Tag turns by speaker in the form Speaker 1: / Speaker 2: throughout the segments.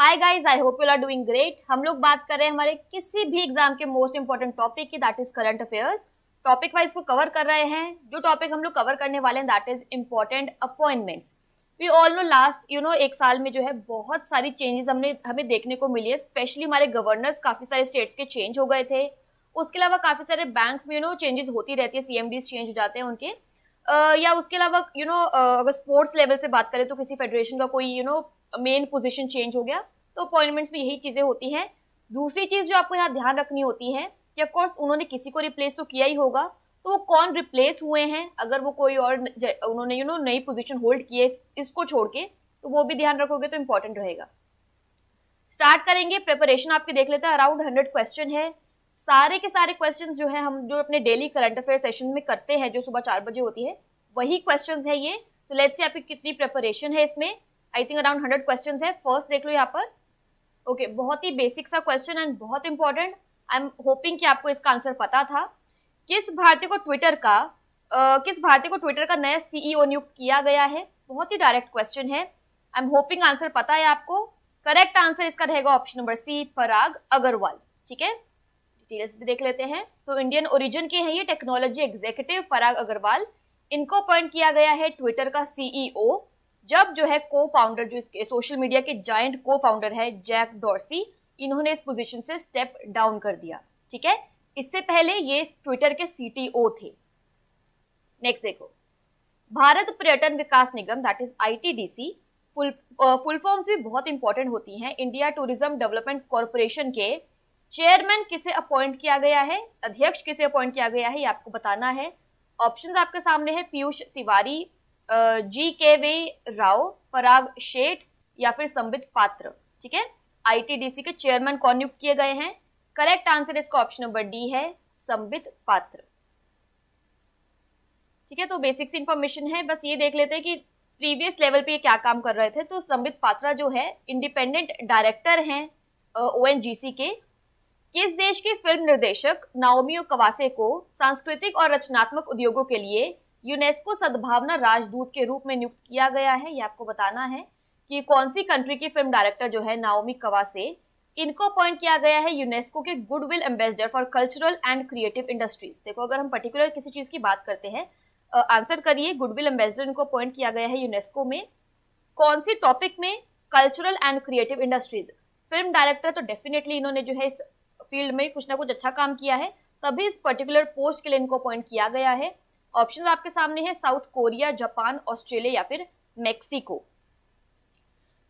Speaker 1: Hi guys I hope you are doing great हम लोग बात कर रहे हैं हमारे किसी भी एग्जाम के मोस्ट इंपॉर्टेंट टॉपिक की that is current affairs topic wise को कवर कर रहे हैं जो टॉपिक हम लोग कवर करने वाले हैं that is important appointments we all know last you know एक साल में जो है बहुत सारी चेंजेस हमने हमें देखने को मिली है स्पेशली हमारे गवर्नर्स काफ़ी सारे स्टेट्स के चेंज हो गए थे उसके अलावा काफ़ी सारे बैंक्स में यू नो चेंजेस होती रहती है सी चेंज हो जाते हैं उनके या उसके अलावा यू नो अगर स्पोर्ट्स लेवल से बात करें तो किसी फेडरेशन का कोई you know main position change हो गया तो अपॉइंटमेंट्स में यही चीज़ें होती हैं दूसरी चीज़ जो आपको यहाँ ध्यान रखनी होती है कि ऑफकोर्स उन्होंने किसी को रिप्लेस तो किया ही होगा तो वो कौन रिप्लेस हुए हैं अगर वो कोई और उन्होंने यू नो नई पोजीशन होल्ड की है इसको छोड़ के तो वो भी ध्यान रखोगे तो इम्पोर्टेंट रहेगा स्टार्ट करेंगे प्रिपरेशन आपके देख लेते हैं अराउंड हंड्रेड क्वेश्चन है सारे के सारे क्वेश्चन जो है हम जो अपने डेली करंट अफेयर सेशन में करते हैं जो सुबह चार बजे होती है वही क्वेश्चन है ये तो लेट्स से आपकी कितनी प्रेपरेशन है इसमें I think around hundred question है फर्स्ट देख लो यहाँ पर ओके okay, बहुत ही बेसिक सा क्वेश्चन एंड बहुत इंपॉर्टेंट आई एम होपिंग कि आपको इसका आंसर पता था किस भारतीय को ट्विटर का Uh, किस भारतीय को ट्विटर का नया सीईओ e नियुक्त किया गया है बहुत ही डायरेक्ट क्वेश्चन है आई एम होपिंग आंसर पता है आपको करेक्ट आंसर इसका रहेगा option number C Parag Agrawal ठीक है डिटेल्स भी देख लेते हैं तो इंडियन ओरिजिन के हैं ये टेक्नोलॉजी एग्जीक्यूटिव पराग अग्रवाल इनको अपॉइंट किया गया है ट्विटर का सीईओ e जब जो है को फाउंडर जो इसके सोशल मीडिया के जॉइंट को फाउंडर है जैक डॉर्सी इन्होंने इस पोजिशन से स्टेप डाउन कर दिया ठीक है इससे पहले ये ट्विटर के सीटीओ थे नेक्स्ट देखो भारत पर्यटन विकास निगम that is ITDC full full forms भी बहुत इंपॉर्टेंट होती हैं इंडिया टूरिज्म डेवलपमेंट कॉरपोरेशन के चेयरमैन किसे अपॉइंट किया गया है अध्यक्ष किसे अपॉइंट किया गया है ये आपको बताना है ऑप्शन आपके सामने है पीयूष तिवारी जी के वे राव पराग शेठ या फिर संबित पात्र ठीक है आईटीडीसी के चेयरमैन कौन नियुक्त किए गए हैं करेक्ट आंसर इसका ऑप्शन नंबर डी है संबित पात्र ठीक है तो सी इंफॉर्मेशन है बस ये देख लेते हैं कि प्रीवियस लेवल पे ये क्या काम कर रहे थे तो संबित पात्रा जो है इंडिपेंडेंट डायरेक्टर हैं ओ के किस देश की फिल्म निर्देशक नाओमियो कवासे को सांस्कृतिक और रचनात्मक उद्योगों के लिए यूनेस्को सद्भावना राजदूत के रूप में नियुक्त किया गया है ये आपको बताना है कि कौन सी कंट्री की फिल्म डायरेक्टर जो है नाओमी कवासे इनको अपॉइंट किया गया है यूनेस्को के goodwill ambassador for cultural and creative industries देखो अगर हम पर्टिकुलर किसी चीज़ की बात करते हैं आंसर करिए गुडविल एम्बेसडर इनको अपॉइंट किया गया है यूनेस्को में कौन सी टॉपिक में cultural and creative industries film director तो डेफिनेटली इन्होंने जो है इस फील्ड में कुछ ना कुछ अच्छा काम किया है तभी इस पर्टिकुलर पोस्ट के लिए इनको अपॉइंट किया गया है ऑप्शन आपके सामने है साउथ कोरिया जापान ऑस्ट्रेलिया या फिर मेक्सिको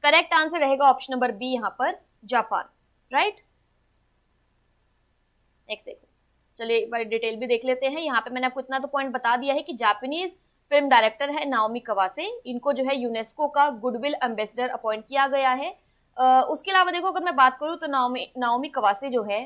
Speaker 1: करेक्ट आंसर रहेगा ऑप्शन नंबर बी यहां पर जापान राइट नेक्स्ट देखो चलिए बार डिटेल भी देख लेते हैं यहाँ पे मैंने आपको इतना तो पॉइंट बता दिया है कि जापानीज फिल्म डायरेक्टर है नाओमी कवासे इनको जो है यूनेस्को का गुडविल एम्बेसडर अपॉइंट किया गया है उसके अलावा देखो अगर मैं बात करूँ तो नाओमी नाओमी कवासी जो है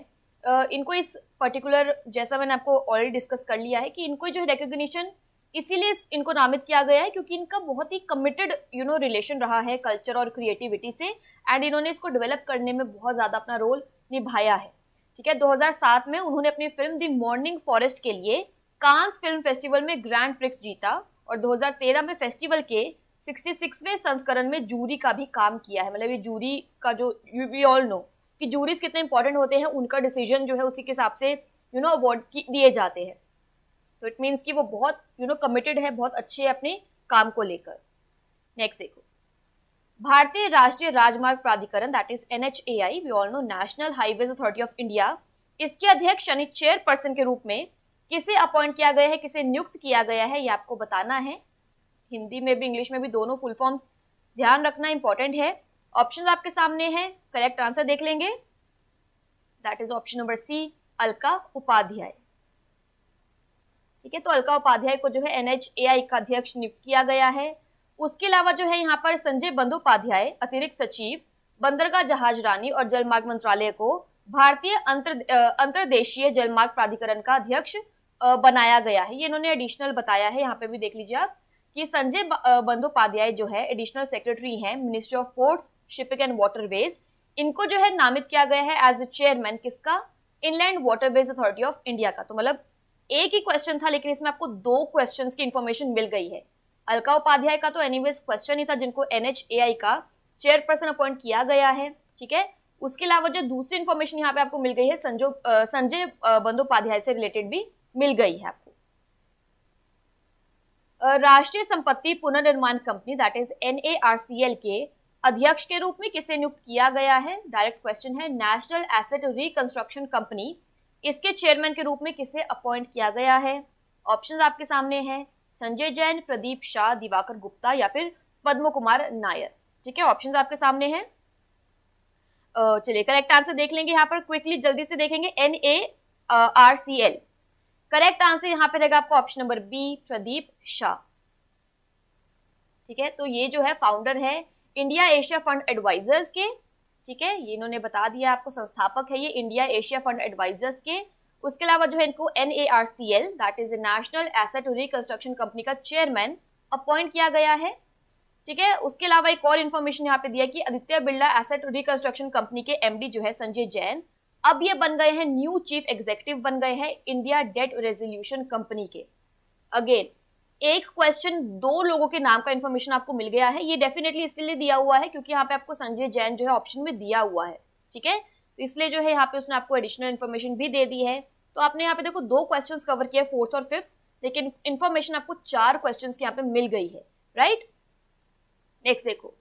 Speaker 1: इनको इस पर्टिकुलर जैसा मैंने आपको ऑलरेडी डिस्कस कर लिया है कि इनको जो है रिकोगशन इसीलिए इनको नामित किया गया है क्योंकि इनका बहुत ही कमिटेड यू नो रिलेशन रहा है कल्चर और क्रिएटिविटी से एंड इन्होंने इसको डेवलप करने में बहुत ज़्यादा अपना रोल निभाया है ठीक है 2007 में उन्होंने अपनी फिल्म दी मॉर्निंग फॉरेस्ट के लिए कांस फिल्म फेस्टिवल में ग्रैंड प्रिक्स जीता और 2013 में फेस्टिवल के सिक्सटी संस्करण में जूरी का भी काम किया है मतलब ये जूरी का जो यू वी ऑल नो कि जूरीज कितने इंपॉर्टेंट होते हैं उनका डिसीजन जो है उसी के हिसाब से यू नो अवार्ड दिए जाते हैं तो इट मीन्स कि वो बहुत यू नो कमिटेड है बहुत अच्छे है अपने काम को लेकर नेक्स्ट देखो भारतीय राष्ट्रीय राजमार्ग प्राधिकरण that is N H A I we all know national highways authority of India इसके अध्यक्ष यानी चेयरपर्सन के रूप में किसे अपॉइंट किया गया है किसे नियुक्त किया गया है ये आपको बताना है हिंदी में भी इंग्लिश में भी दोनों फुल फॉर्म ध्यान रखना इंपॉर्टेंट है ऑप्शन आपके सामने हैं करेक्ट आंसर देख लेंगे that is option number C Alka Upadhyaya ठीक है तो अलका उपाध्याय को जो है एनएचएआई का अध्यक्ष नियुक्त किया गया है उसके अलावा जो है यहाँ पर संजय बंदोपाध्याय अतिरिक्त सचिव बंदरगाह जहाज रानी और जलमार्ग मंत्रालय को भारतीय अंतर अंतरदेशीय जलमार्ग प्राधिकरण का अध्यक्ष बनाया गया है ये इन्होंने एडिशनल बताया है यहाँ पे भी देख लीजिए आप कि संजय बंदोपाध्याय जो है एडिशनल सेक्रेटरी हैं ministry of ports shipping and waterways इनको जो है नामित किया गया है एज ए चेयरमैन किसका inland waterways authority of India का तो मतलब एक ही क्वेश्चन था लेकिन इसमें आपको दो क्वेश्चन की इन्फॉर्मेशन मिल गई है अलका उपाध्याय का तो एनीवेज क्वेश्चन ही था जिनको एनएचएआई का चेयरपर्सन अपॉइंट किया गया है ठीक है उसके अलावा जो दूसरी इन्फॉर्मेशन यहाँ पे आपको मिल गई है संजो संजय बंदोपाध्याय से रिलेटेड भी मिल गई है आपको राष्ट्रीय संपत्ति पुनर्निर्माण कंपनी दैट इज एन के अध्यक्ष के रूप में किसे नियुक्त किया गया है डायरेक्ट क्वेश्चन है नेशनल एसेट रिकंस्ट्रक्शन कंपनी इसके चेयरमैन के रूप में किसे अपॉइंट किया गया है ऑप्शन आपके सामने हैं संजय जैन प्रदीप शाह दिवाकर गुप्ता या फिर पद्म कुमार नायर ठीक है ऑप्शन आपके सामने हैं चलिए करेक्ट आंसर देख लेंगे यहाँ पर क्विकली जल्दी से देखेंगे N A R C L correct answer यहाँ पे रहेगा आपको option number B Pradeep Shah ठीक है तो ये जो है फाउंडर है इंडिया एशिया फंड एडवाइजर्स के ठीक है ये इन्होंने बता दिया आपको संस्थापक है ये इंडिया एशिया फंड एडवाइजर्स के उसके अलावा जो है इनको N A R C L that is a national asset reconstruction company का चेयरमैन अपॉइंट किया गया है ठीक है उसके अलावा एक और इन्फॉर्मेशन यहाँ पे दिया कि Aditya Birla asset reconstruction company के एमडी जो है संजय जैन अब ये बन गए हैं न्यू चीफ एग्जीक्यूटिव बन गए हैं इंडिया डेट रेजोल्यूशन कंपनी के अगेन एक क्वेश्चन दो लोगों के नाम का इन्फॉर्मेशन आपको मिल गया है ये डेफिनेटली इसलिए दिया हुआ है क्योंकि यहाँ पे आपको संजय जैन जो है ऑप्शन में दिया हुआ है ठीक है तो इसलिए जो है यहाँ पे उसने आपको एडिशनल इन्फॉर्मेशन भी दे दी है तो आपने यहाँ पे देखो दो क्वेश्चन कवर किया फोर्थ और फिफ्थ लेकिन इन्फॉर्मेशन आपको चार क्वेश्चन की यहाँ पे मिल गई है राइट नेक्स्ट देखो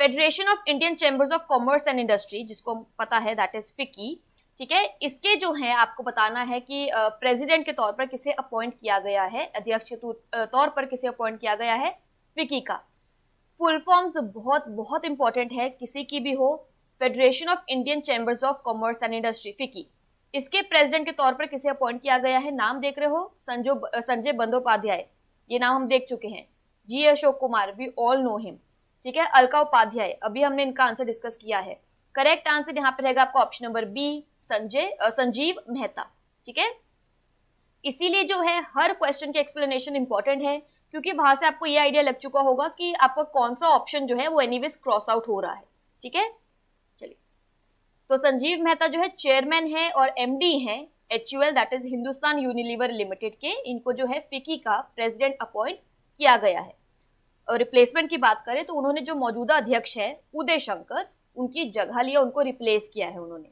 Speaker 1: federation of Indian chambers of commerce and industry जिसको पता है दैट इज फिकी ठीक है इसके जो है आपको बताना है कि प्रेसिडेंट के तौर पर किसे अपॉइंट किया गया है अध्यक्ष के तौर पर किसे अपॉइंट किया गया है फिकी का फुल फॉर्म्स बहुत बहुत इंपॉर्टेंट है किसी की भी हो federation of Indian chambers of commerce and industry FICCI इसके प्रेसिडेंट के तौर पर किसे अपॉइंट किया गया है नाम देख रहे हो संजो संजय बंदोपाध्याय ये नाम हम देख चुके हैं G Ashok Kumar we all know him ठीक है अलका उपाध्याय अभी हमने इनका आंसर डिस्कस किया है करेक्ट आंसर यहाँ पर रहेगा आपका option number B Sanjay Sanjiv Mehta ठीक है इसीलिए जो है हर क्वेश्चन के एक्सप्लेनेशन इंपॉर्टेंट है क्योंकि वहां से आपको ये आइडिया लग चुका होगा कि आपका कौन सा ऑप्शन जो है वो एनीवेज क्रॉस आउट हो रहा है ठीक है चलिए तो संजीव मेहता जो है चेयरमैन है और एमडी है H UL that is Hindustan Unilever limited के इनको जो है फिकी का प्रेसिडेंट अपॉइंट किया गया है और रिप्लेसमेंट की बात करें तो उन्होंने जो मौजूदा अध्यक्ष है उदय शंकर उनकी जगह लिया उनको रिप्लेस किया है उन्होंने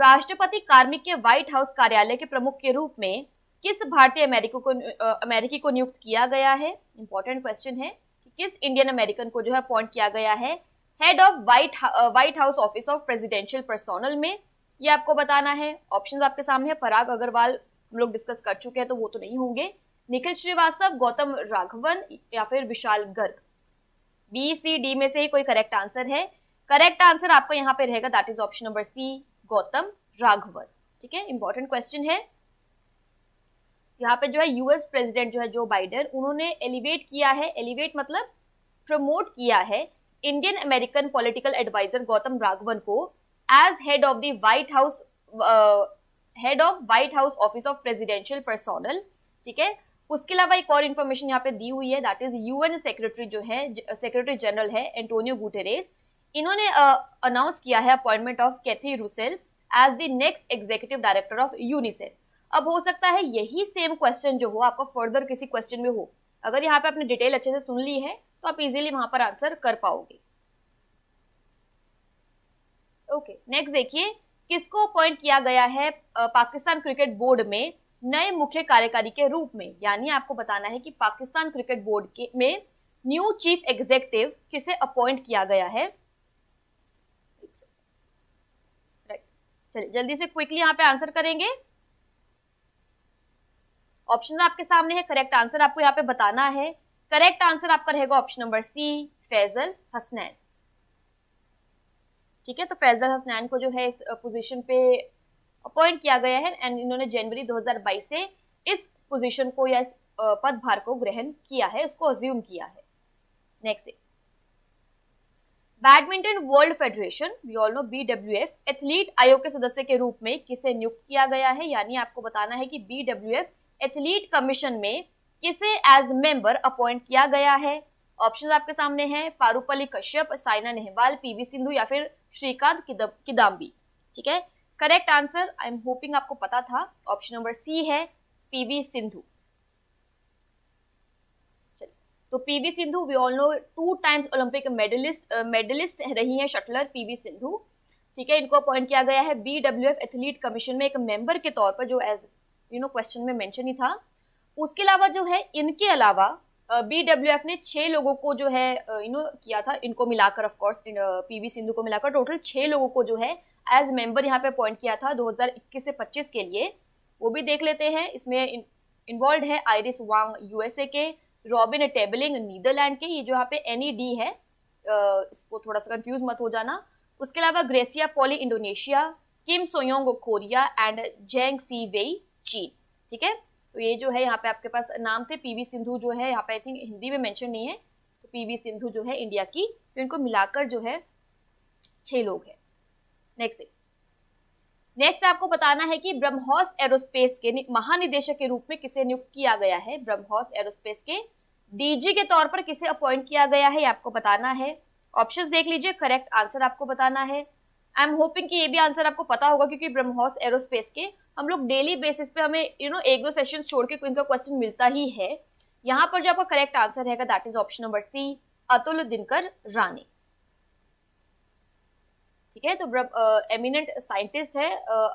Speaker 1: राष्ट्रपति कार्मिक के व्हाइट हाउस कार्यालय के प्रमुख के रूप में किस भारतीय अमेरिकी को अमेरिकी को नियुक्त किया गया है इंपॉर्टेंट क्वेश्चन है कि किस इंडियन अमेरिकन को जो है अपॉइंट किया गया है head of white white house office of presidential personnel में ये आपको बताना है ऑप्शंस आपके सामने है पराग अग्रवाल हम लोग डिस्कस कर चुके हैं तो वो तो नहीं होंगे निखिल श्रीवास्तव गौतम राघवन या फिर Vishal Garg B C D में से ही कोई करेक्ट आंसर है करेक्ट आंसर आपका यहाँ पे रहेगा that is option number C Gautam Raghavan ठीक है इंपॉर्टेंट क्वेश्चन है यहाँ पे जो है यूएस प्रेसिडेंट जो है जो बाइडन उन्होंने एलिवेट किया है एलिवेट मतलब प्रमोट किया है Indian American political adviser Gautam Raghavan को as head of the white house head of white house office of presidential personnel ठीक है उसके अलावा एक और इन्फॉर्मेशन यहाँ पे दी हुई है दैट इज यूएन सेक्रेटरी जो है सेक्रेटरी जनरल है एंटोनियो गुटेरेस इन्होंने अनाउंस किया है appointment of Cathy Russell as the next executive director of UNICEF अब हो सकता है यही सेम क्वेश्चन जो हो आपका फर्दर किसी क्वेश्चन में हो अगर यहाँ पे आपने डिटेल अच्छे से सुन ली है तो आप इजीली वहां पर आंसर कर पाओगे ओके नेक्स्ट देखिए किसको अपॉइंट किया गया है पाकिस्तान क्रिकेट बोर्ड में नए मुख्य कार्यकारी के रूप में यानी आपको बताना है कि पाकिस्तान क्रिकेट बोर्ड के में न्यू चीफ एग्जेक्टिव किसे अपॉइंट किया गया है चलिए जल्दी से क्विकली यहाँ पे आंसर करेंगे ऑप्शन आपके सामने है करेक्ट आंसर आपको यहाँ पे बताना है करेक्ट आंसर आपका रहेगा option number C Faisal Hasnain ठीक है तो फैजल हसनैन को जो है इस पोजीशन पे अपॉइंट किया गया है एंड इन्होंने जनवरी 2022 से इस पोजीशन को या इस पदभार को ग्रहण किया है उसको अज्यूम किया है next badminton world federation we all know BWF athlete आयोग के सदस्य के रूप में किसे नियुक्त किया गया है यानी आपको बताना है कि बीडब्ल्यूएफ एथलीट कमीशन में किसे एज मेंबर अपॉइंट किया गया है ऑप्शन आपके सामने हैं पारूपली कश्यप साइना नेहवाल पीवी सिंधु या फिर श्रीकांत किदाम्बी ठीक है correct answer I am hoping आपको पता था ऑप्शन नंबर सी है पीवी सिंधु तो PV Sindhu we all know two times Olympic medallist medallist रही हैं शटलर पीवी सिंधु ठीक है इनको अपॉइंट किया गया है B W F athlete commission में एक मेंबर के तौर पर जो एज यू नो क्वेश्चन में मेंशन ही था उसके अलावा जो है इनके अलावा बी डब्ल्यू एफ ने छह लोगों को जो है यू uh, नो किया था इनको मिलाकर ऑफकोर्स uh, पीवी सिंधु को मिलाकर टोटल छह लोगों को जो है एज मेंबर यहाँ पे अपॉइंट किया था 2021 से 25 के लिए वो भी देख लेते हैं इसमें इन्वॉल्व है आयरिस वांग यूएसए के रॉबिन टेबलिंग नीदरलैंड के ये जो यहाँ पे एन डी e है इसको थोड़ा सा कंफ्यूज मत हो जाना उसके अलावा Greysia Polii Indonesia Kim Soyoung Korea and Zheng Si Wei चीन ठीक है तो ये जो है यहाँ पे आपके पास नाम थे पी वी सिंधु जो है यहाँ पे आई थिंक हिंदी में मैंशन नहीं है तो वी सिंधु जो है इंडिया की तो इनको मिलाकर जो है छह लोग हैं नेक्स्ट नेक्स्ट आपको बताना है कि ब्रह्मोस एरोस्पेस के महानिदेशक के रूप में किसे नियुक्त किया गया है ब्रह्मोस एरोस्पेस के डीजी के तौर पर किसे अपॉइंट किया गया है ये आपको बताना है ऑप्शंस देख लीजिए करेक्ट आंसर आपको बताना है आई एम होपिंग कि ये भी आंसर आपको पता होगा क्योंकि ब्रह्मोस एरोस्पेस के हम लोग डेली बेसिस पे हमें यू नो एक दो सेशन छोड़ के इनका क्वेश्चन मिलता ही है यहाँ पर जो आपका करेक्ट आंसर रहेगा that is option number C Atul Dinkar Rane ठीक है तो एमिनेंट साइंटिस्ट है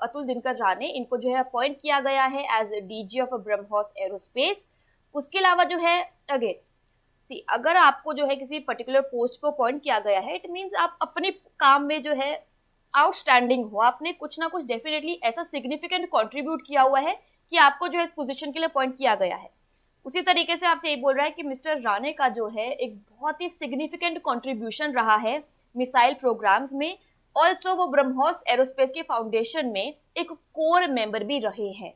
Speaker 1: अतुल दिनकर रानी इनको जो है अपॉइंट किया गया है as DG of BrahMos aerospace उसके अलावा जो है अगेन सी अगर आपको जो है किसी पर्टिकुलर पोस्ट पर अपॉइंट किया गया है इट मीन्स आप अपने काम में जो है आउटस्टैंडिंग हो आपने कुछ ना कुछ डेफिनेटली ऐसा सिग्निफिकेंट कॉन्ट्रीब्यूट किया हुआ है कि आपको जो है इस पोजिशन के लिए अपॉइंट किया गया है उसी तरीके से आपसे ये बोल रहा है कि मिस्टर राणे का जो है एक बहुत ही सिग्निफिकेंट कॉन्ट्रीब्यूशन रहा है मिसाइल प्रोग्राम्स में ऑल्सो वो ब्रह्मोस एरोस्पेस के फाउंडेशन में एक कोर मेंबर भी रहे हैं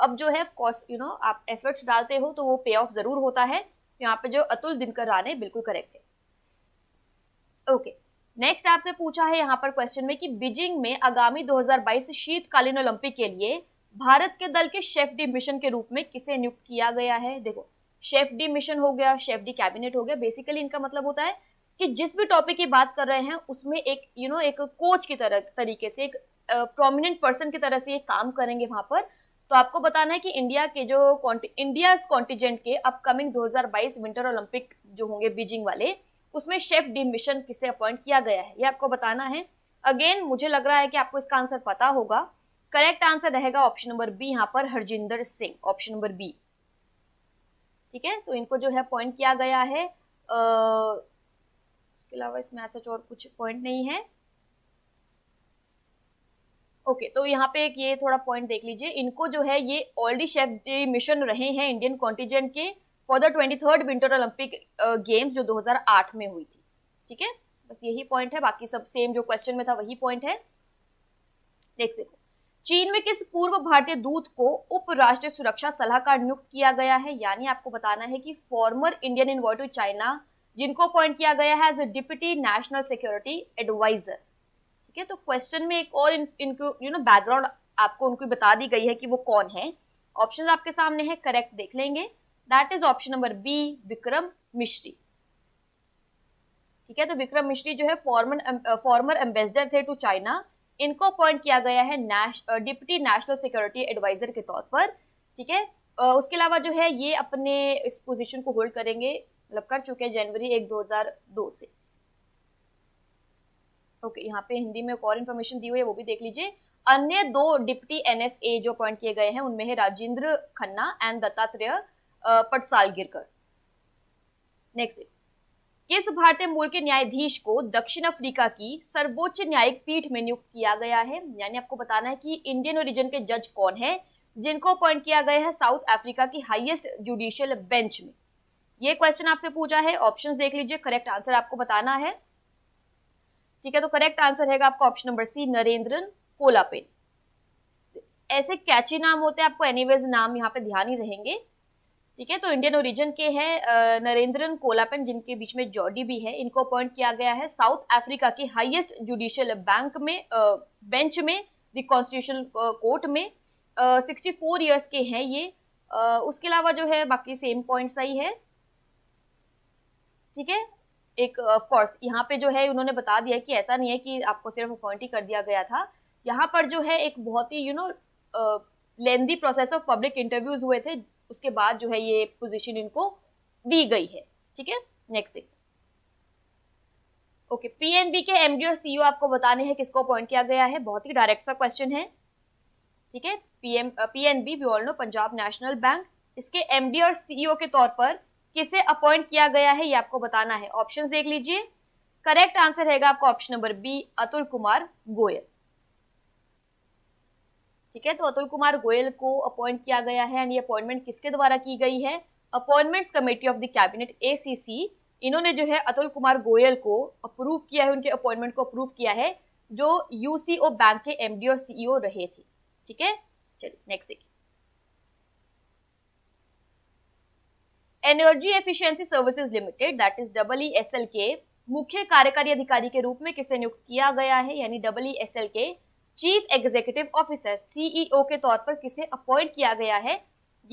Speaker 1: अब जो है कोर्स यू नो आप एफर्ट्स डालते हो तो वो पे ऑफ जरूर होता है यहाँ पे जो अतुल दिनकर राणे बिल्कुल करेक्ट है ओके नेक्स्ट आपसे पूछा है यहाँ पर क्वेश्चन में कि बीजिंग में आगामी 2022 शीतकालीन ओलंपिक के लिए भारत के दल के शेफ डी मिशन के रूप में किसे नियुक्त किया गया है देखो शेफ डी मिशन हो गया शेफ डी कैबिनेट हो गया बेसिकली इनका मतलब होता है कि जिस भी टॉपिक की बात कर रहे हैं उसमें एक यू you नो know, एक कोच की तरह तरीके से एक प्रोमिनेंट uh, पर्सन की तरह से ये काम करेंगे वहां पर तो आपको बताना है कि इंडिया के जो इंडिया कॉन्टिजेंट के अपकमिंग 2022 विंटर ओलंपिक जो होंगे बीजिंग वाले उसमें शेफ डी मिशन किसे अपॉइंट किया गया है ये आपको बताना है अगेन मुझे लग रहा है कि आपको इसका आंसर पता होगा करेक्ट आंसर रहेगा ऑप्शन नंबर बी यहाँ पर Harjinder Singh option number B ठीक है तो इनको जो है पॉइंट किया गया है आ, इसके अलावा इसमें ऐसा तो और कुछ पॉइंट नहीं है ओके तो यहाँ पे एक ये थोड़ा पॉइंट देख लीजिए इनको जो है ये ऑलरेडी शेफ मिशन रहे हैं इंडियन कॉन्टिजेंट के for the twenty third winter Olympic games जो 2008 में हुई थी ठीक है बस यही पॉइंट है बाकी सब सेम जो क्वेश्चन में था वही पॉइंट है नेक्स्ट देखो चीन में किस पूर्व भारतीय दूत को उपराष्ट्रीय सुरक्षा सलाहकार नियुक्त किया गया है यानी आपको बताना है कि former Indian envoy to China जिनको अपॉइंट किया गया है as a deputy national security adviser ठीक है तो क्वेश्चन में एक और इनको यू नो बैकग्राउंड आपको उनको बता दी गई है कि वो कौन है ऑप्शन आपके सामने है करेक्ट देख लेंगे that is option number B Vikram Misri ठीक है तो विक्रम मिश्री जो है फॉर्मर फॉर्मर एम्बेसडर थे टू चाइना इनको अपॉइंट किया गया है डिप्टी नेशनल सिक्योरिटी एडवाइजर के तौर पर ठीक है uh, उसके अलावा जो है ये अपने इस पोजीशन को होल्ड करेंगे मतलब कर चुके हैं जनवरी एक 2002 से ओके okay, यहाँ पे हिंदी में एक और इन्फॉर्मेशन दी हुई है वो भी देख लीजिए अन्य दो डिप्टी ए जो अपॉइंट किए गए हैं उनमें है राजेंद्र खन्ना एंड दत्तात्रेय गिरकर नेक्स्ट किस भारतीय मूल के न्यायाधीश को दक्षिण अफ्रीका की सर्वोच्च न्यायिक पीठ में नियुक्त किया गया है यानी आपको बताना है कि इंडियन ओरिजिन के जज कौन है जिनको अपॉइंट किया गया है साउथ अफ्रीका की हाईएस्ट जुडिशियल बेंच में ये क्वेश्चन आपसे पूछा है ऑप्शंस देख लीजिए करेक्ट आंसर आपको बताना है ठीक है तो करेक्ट आंसर है आपका option number C Narendran Kollapen ऐसे कैची नाम होते हैं आपको एनीवेज नाम यहाँ पे ध्यान ही रहेंगे ठीक है तो इंडियन ओरिजिन के हैं नरेंद्रन कोलापन जिनके बीच में जॉडी भी है इनको अपॉइंट किया गया है साउथ अफ्रीका के हाईएस्ट जुडिशियल बैंक में आ, बेंच में द कॉन्स्टिट्यूशन कोर्ट में सिक्सटी फोर ईयर्स के हैं ये आ, उसके अलावा जो है बाकी सेम पॉइंट्स आई है ठीक है एक ऑफ uh, कोर्स यहाँ पे जो है उन्होंने बता दिया कि ऐसा नहीं है कि आपको सिर्फ अपॉइंट ही कर दिया गया था यहाँ पर जो है एक बहुत ही you know lengthy process of public interviews हुए थे उसके बाद जो है ये पोजीशन इनको दी गई है ठीक है नेक्स्ट देखते ओके पीएनबी के एमडी और सीईओ e आपको बताने हैं किसको अपॉइंट किया गया है बहुत ही डायरेक्ट सा क्वेश्चन है ठीक है PM PNB we all know Punjab National Bank इसके एमडी और सीईओ e के तौर पर किसे अपॉइंट किया गया है ये आपको बताना है ऑप्शन देख लीजिए करेक्ट आंसर रहेगा आपका option number B Atul Kumar Goyal ठीक है तो अतुल कुमार गोयल को अपॉइंट किया गया है एंड ये अपॉइंटमेंट किसके द्वारा की गई है Appointments Committee of the Cabinet ACC इन्होंने जो है अतुल कुमार गोयल को अप्रूव किया है उनके अपॉइंटमेंट को अप्रूव किया है जो यूसीओ बैंक के एमडी और सीईओ e रहे थे ठीक है चलिए नेक्स्ट देखिए Energy Efficiency Services Limited that is double E S L के मुख्य कार्यकारी अधिकारी के रूप में किसे नियुक्त किया गया है यानी डबल ई एस एल के चीफ एग्जीक्यूटिव ऑफिसर सीईओ के तौर पर किसे अपॉइंट किया गया है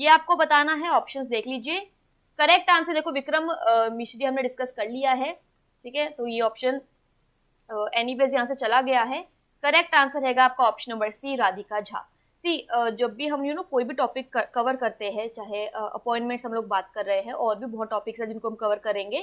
Speaker 1: ये आपको बताना है ऑप्शंस देख लीजिए करेक्ट आंसर देखो विक्रम मिश्री हमने डिस्कस कर लिया है ठीक है तो ये ऑप्शन एनी वेज यहाँ से चला गया है करेक्ट आंसर रहेगा आपका option number C Radhika Jha C uh, जब भी हम यू you नो know, कोई भी टॉपिक कवर करते हैं चाहे अपॉइंटमेंट्स uh, हम लोग बात कर रहे हैं और भी बहुत टॉपिक्स हैं जिनको हम कवर करेंगे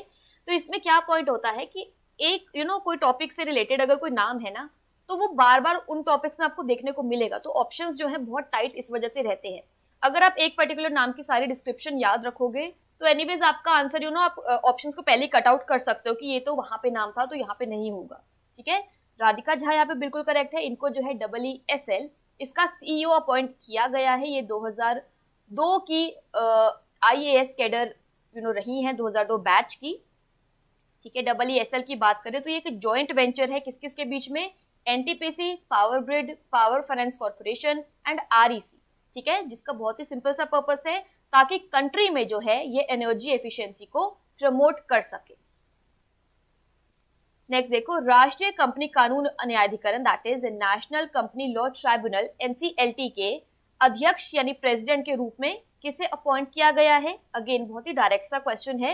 Speaker 1: तो इसमें क्या पॉइंट होता है कि एक यू you नो know, कोई टॉपिक से रिलेटेड अगर कोई नाम है ना तो वो बार बार उन टॉपिक्स में आपको देखने को मिलेगा तो ऑप्शंस जो है बहुत टाइट इस वजह से रहते हैं अगर आप एक पर्टिकुलर नाम की सारी डिस्क्रिप्शन याद रखोगे तो एनी आपका आंसर यू नो आप ऑप्शंस uh, को पहले कट आउट कर सकते हो कि ये तो वहाँ पे नाम था तो यहाँ पे नहीं होगा ठीक है राधिका झा यहाँ पे बिल्कुल करेक्ट है इनको जो है डबल ई एस एल इसका सीईओ अपॉइंट e किया गया है ये 2002 की आईएएस कैडर यू नो रही हैं 2002 बैच की ठीक है डबल ई e की बात करें तो ये एक जॉइंट वेंचर है किस किस के बीच में NTPC Power Grid Power Finance Corporation and R ठीक है जिसका बहुत ही सिंपल सा पर्पस है ताकि कंट्री में जो है ये एनर्जी एफिशिएंसी को प्रमोट कर सके नेक्स्ट देखो राष्ट्रीय कंपनी कानून न्यायाधिकरण that is National Company Law Tribunal NCLT के अध्यक्ष यानी प्रेसिडेंट के रूप में किसे अपॉइंट किया गया है अगेन बहुत ही डायरेक्ट सा क्वेश्चन है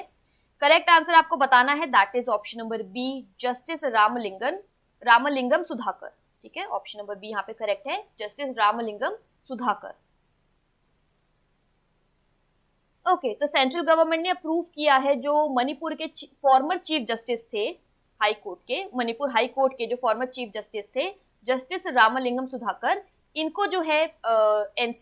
Speaker 1: करेक्ट आंसर आपको बताना है that is option number B justice Ramalingan Ramalingam Sudhakar ठीक है ऑप्शन नंबर बी यहाँ पे करेक्ट है justice Ramalingam Sudhakar okay okay, तो सेंट्रल गवर्नमेंट ने अप्रूव किया है जो मणिपुर के फॉर्मर चीफ जस्टिस थे हाई कोर्ट के मणिपुर हाई कोर्ट के जो फॉर्मर चीफ जस्टिस थे जस्टिस रामलिंगम सुधाकर इनको जो है एन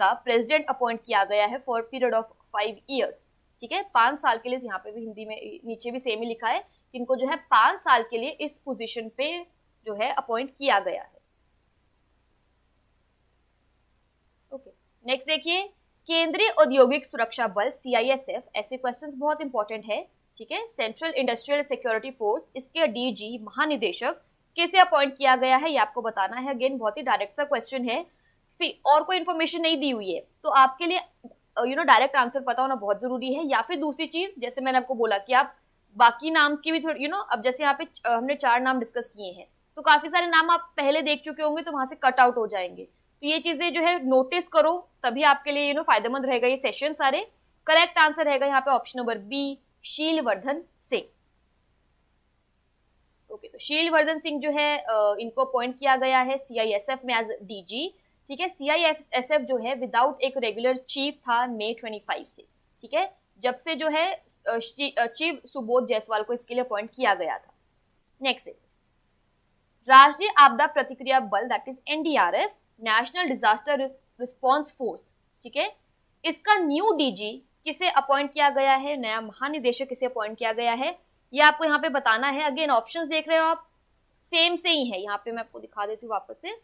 Speaker 1: का प्रेसिडेंट अपॉइंट किया गया है for period of five years ठीक है पांच साल के लिए यहाँ पे भी हिंदी में नीचे भी सेम ही लिखा है कि इनको जो है पांच साल के लिए इस पोजीशन पे जो है अपॉइंट किया गया है ओके नेक्स्ट देखिए केंद्रीय औद्योगिक सुरक्षा बल सी ऐसे क्वेश्चंस बहुत इंपॉर्टेंट है ठीक है सेंट्रल इंडस्ट्रियल सिक्योरिटी फोर्स इसके डीजी महानिदेशक किसे अपॉइंट किया गया है ये आपको बताना है अगेन बहुत ही डायरेक्ट सा क्वेश्चन है सी और कोई इन्फॉर्मेशन नहीं दी हुई है तो आपके लिए यू नो डायरेक्ट आंसर पता होना बहुत जरूरी है या फिर दूसरी चीज जैसे मैंने आपको बोला कि आप बाकी नाम्स की भी थोड़ी यू नो अब जैसे यहाँ पे uh, हमने चार नाम डिस्कस किए हैं तो काफी सारे नाम आप पहले देख चुके होंगे तो वहां से कट आउट हो जाएंगे तो ये चीजें जो है नोटिस करो तभी आपके लिए यू नो फायदेमंद रहेगा ये सेशन सारे करेक्ट आंसर रहेगा यहाँ पे option number B Sheelvardhan Singh okay तो शीलवर्धन सिंह जो है इनको अपॉइंट किया गया है सीआईएसएफ में एज डीजी ठीक है सीआईएसएफ जो है विदाउट एक रेगुलर चीफ था मे 25 से ठीक है जब से जो है चीफ सुबोध जायसवाल को इसके लिए अपॉइंट किया गया था नेक्स्ट राष्ट्रीय आपदा प्रतिक्रिया बल that is NDRF National Disaster Response Force ठीक है इसका न्यू डीजी किसे अपॉइंट किया गया है नया महानिदेशक किसे अपॉइंट किया गया है ये आपको यहाँ पे बताना है अगेन ऑप्शन देख रहे हो आप सेम से ही है यहाँ पे मैं आपको दिखा देती हूँ वापस से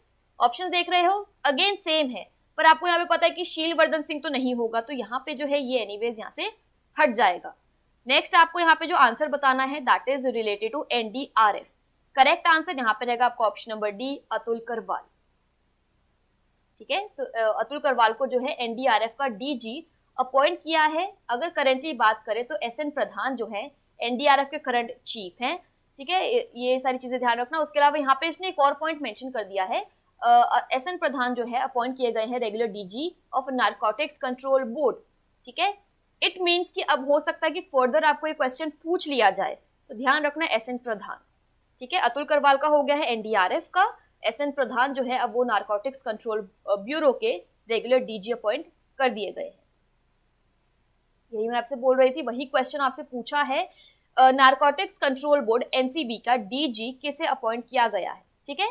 Speaker 1: ऑप्शन देख रहे हो अगेन सेम है पर आपको यहाँ पे पता है कि शील वर्धन सिंह तो नहीं होगा तो यहाँ पे जो है ये एनीवेज यहाँ से हट जाएगा नेक्स्ट आपको यहाँ पे जो आंसर बताना है that is related to NDRF correct answer यहाँ पे रहेगा आपको option number D Atul Karwal ठीक है तो अतुल करवाल को जो है एनडीआरएफ का डीजी अपॉइंट किया है अगर करेंटली बात करें तो एस एन प्रधान जो है एनडीआरएफ के करंट चीफ हैं ठीक है ये सारी चीजें ध्यान रखना उसके अलावा यहाँ पे इसने एक और पॉइंट मेंशन कर दिया है एस एन प्रधान जो है अपॉइंट किए गए हैं regular DG of Narcotics Control board ठीक है इट मीन्स कि अब हो सकता है कि फर्दर आपको ये क्वेश्चन पूछ लिया जाए तो ध्यान रखना एस एन प्रधान ठीक है अतुल करवाल का हो गया है एनडीआरएफ का एस एन प्रधान जो है अब वो नार्कोटिक्स कंट्रोल ब्यूरो के रेगुलर डीजी अपॉइंट कर दिए गए हैं यही मैं आपसे बोल रही थी वही क्वेश्चन आपसे पूछा है नारकोटिक्स कंट्रोल बोर्ड एनसीबी का डीजी किसे अपॉइंट किया गया है ठीक है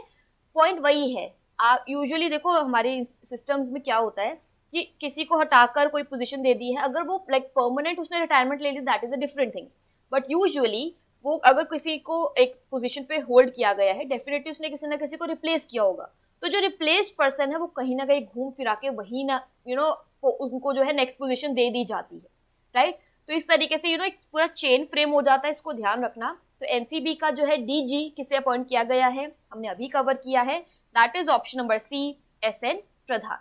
Speaker 1: पॉइंट वही है आप यूजुअली देखो हमारे सिस्टम में क्या होता है कि किसी को हटाकर कोई पोजीशन दे दी है अगर वो लाइक like, परमानेंट उसने रिटायरमेंट ले ली that is a different thing but usually वो अगर किसी को एक पोजीशन पे होल्ड किया गया है डेफिनेटली उसने किसी ना किसी को रिप्लेस किया होगा तो जो रिप्लेस पर्सन है वो कहीं ना कहीं घूम फिरा के वही ना यू you नो know, उनको जो है नेक्स्ट पोजिशन दे दी जाती है राइट तो इस तरीके से यू नो एक पूरा चेन फ्रेम हो जाता है इसको ध्यान रखना तो एनसीबी का जो है डीजी किसे अपॉइंट किया गया है हमने अभी कवर किया है that is option number C S N Pradhan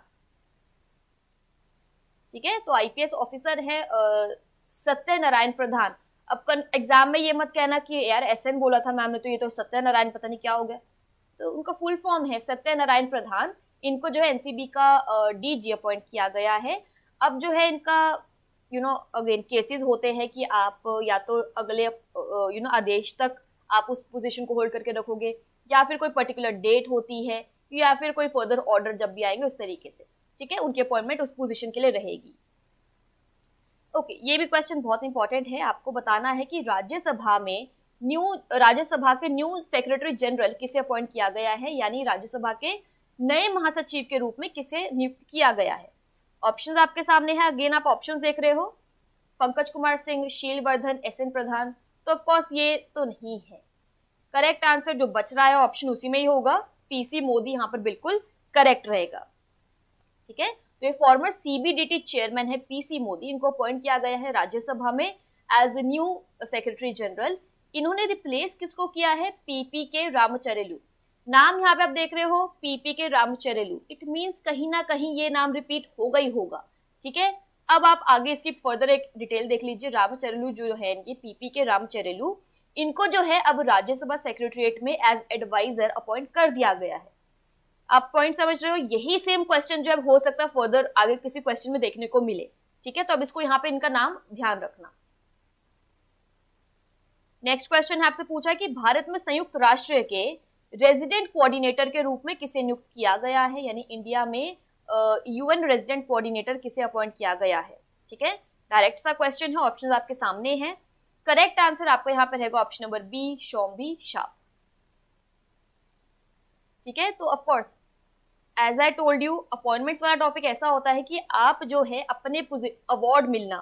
Speaker 1: ठीक है तो आईपीएस ऑफिसर है सत्यनारायण प्रधान अब एग्जाम में ये मत कहना कि यार एस एन बोला था मैम ने तो ये तो सत्यनारायण पता नहीं क्या हो गया तो उनका फुल फॉर्म है सत्यनारायण प्रधान इनको जो है एनसीबी का डीजी अपॉइंट किया गया है अब जो है इनका यू नो अगेन केसेस होते हैं कि आप uh, या तो अगले यू uh, नो uh, आदेश तक आप उस पोजीशन को होल्ड करके रखोगे या फिर कोई पर्टिकुलर डेट होती है या फिर कोई फर्दर ऑर्डर जब भी आएंगे उस तरीके से ठीक है उनकी अपॉइंटमेंट उस पोजीशन के लिए रहेगी ओके okay, ये भी क्वेश्चन बहुत इंपॉर्टेंट है आपको बताना है कि राज्यसभा में न्यू राज्यसभा के न्यू सेक्रेटरी जनरल किसे अपॉइंट किया गया है यानी राज्यसभा के नए महासचिव के रूप में किसे नियुक्त किया गया है ऑप्शंस आपके सामने हैं अगेन आप ऑप्शंस देख रहे हो पंकज कुमार सिंह शील वर्धन एस एन प्रधान तो ऑफकोर्स ये तो नहीं है करेक्ट आंसर जो बच रहा है ऑप्शन उसी में ही होगा पीसी मोदी यहाँ पर बिल्कुल करेक्ट रहेगा ठीक है तो ये फॉर्मर सीबीडीटी चेयरमैन है पीसी मोदी इनको अपॉइंट किया गया है राज्यसभा में एज न्यू सेक्रेटरी जनरल इन्होंने रिप्लेस किसको किया है पीपी के रामचरेलू नाम यहाँ पे आप देख रहे हो पीपी के रामचरेलू इट मीन्स कहीं ना कहीं ये नाम रिपीट होगा ही होगा ठीक है अब आप आगे इसकी फर्दर एक डिटेल देख लीजिए रामचरेलू जो है इनकी पीपी के रामचरेलू इनको जो है अब राज्यसभा सेक्रेटरिएट में एज एडवाइजर अपॉइंट कर दिया गया है आप पॉइंट समझ रहे हो यही सेम क्वेश्चन जो है हो सकता है फर्दर आगे किसी क्वेश्चन में देखने को मिले ठीक है तो अब इसको यहाँ पे इनका नाम ध्यान रखना नेक्स्ट क्वेश्चन है आपसे पूछा कि भारत में संयुक्त राष्ट्र के रेजिडेंट कोऑर्डिनेटर के रूप में किसे नियुक्त किया गया है यानी इंडिया में यूएन रेजिडेंट कोऑर्डिनेटर किसे अपॉइंट किया गया है ठीक है डायरेक्ट सा क्वेश्चन है ऑप्शन आपके सामने हैं करेक्ट आंसर आपको यहाँ पर रहेगा ऑप्शन नंबर बी शोम्बी शाह ठीक है तो of course as I told you appointments वाला टॉपिक ऐसा होता है कि आप जो है अपने अवार्ड मिलना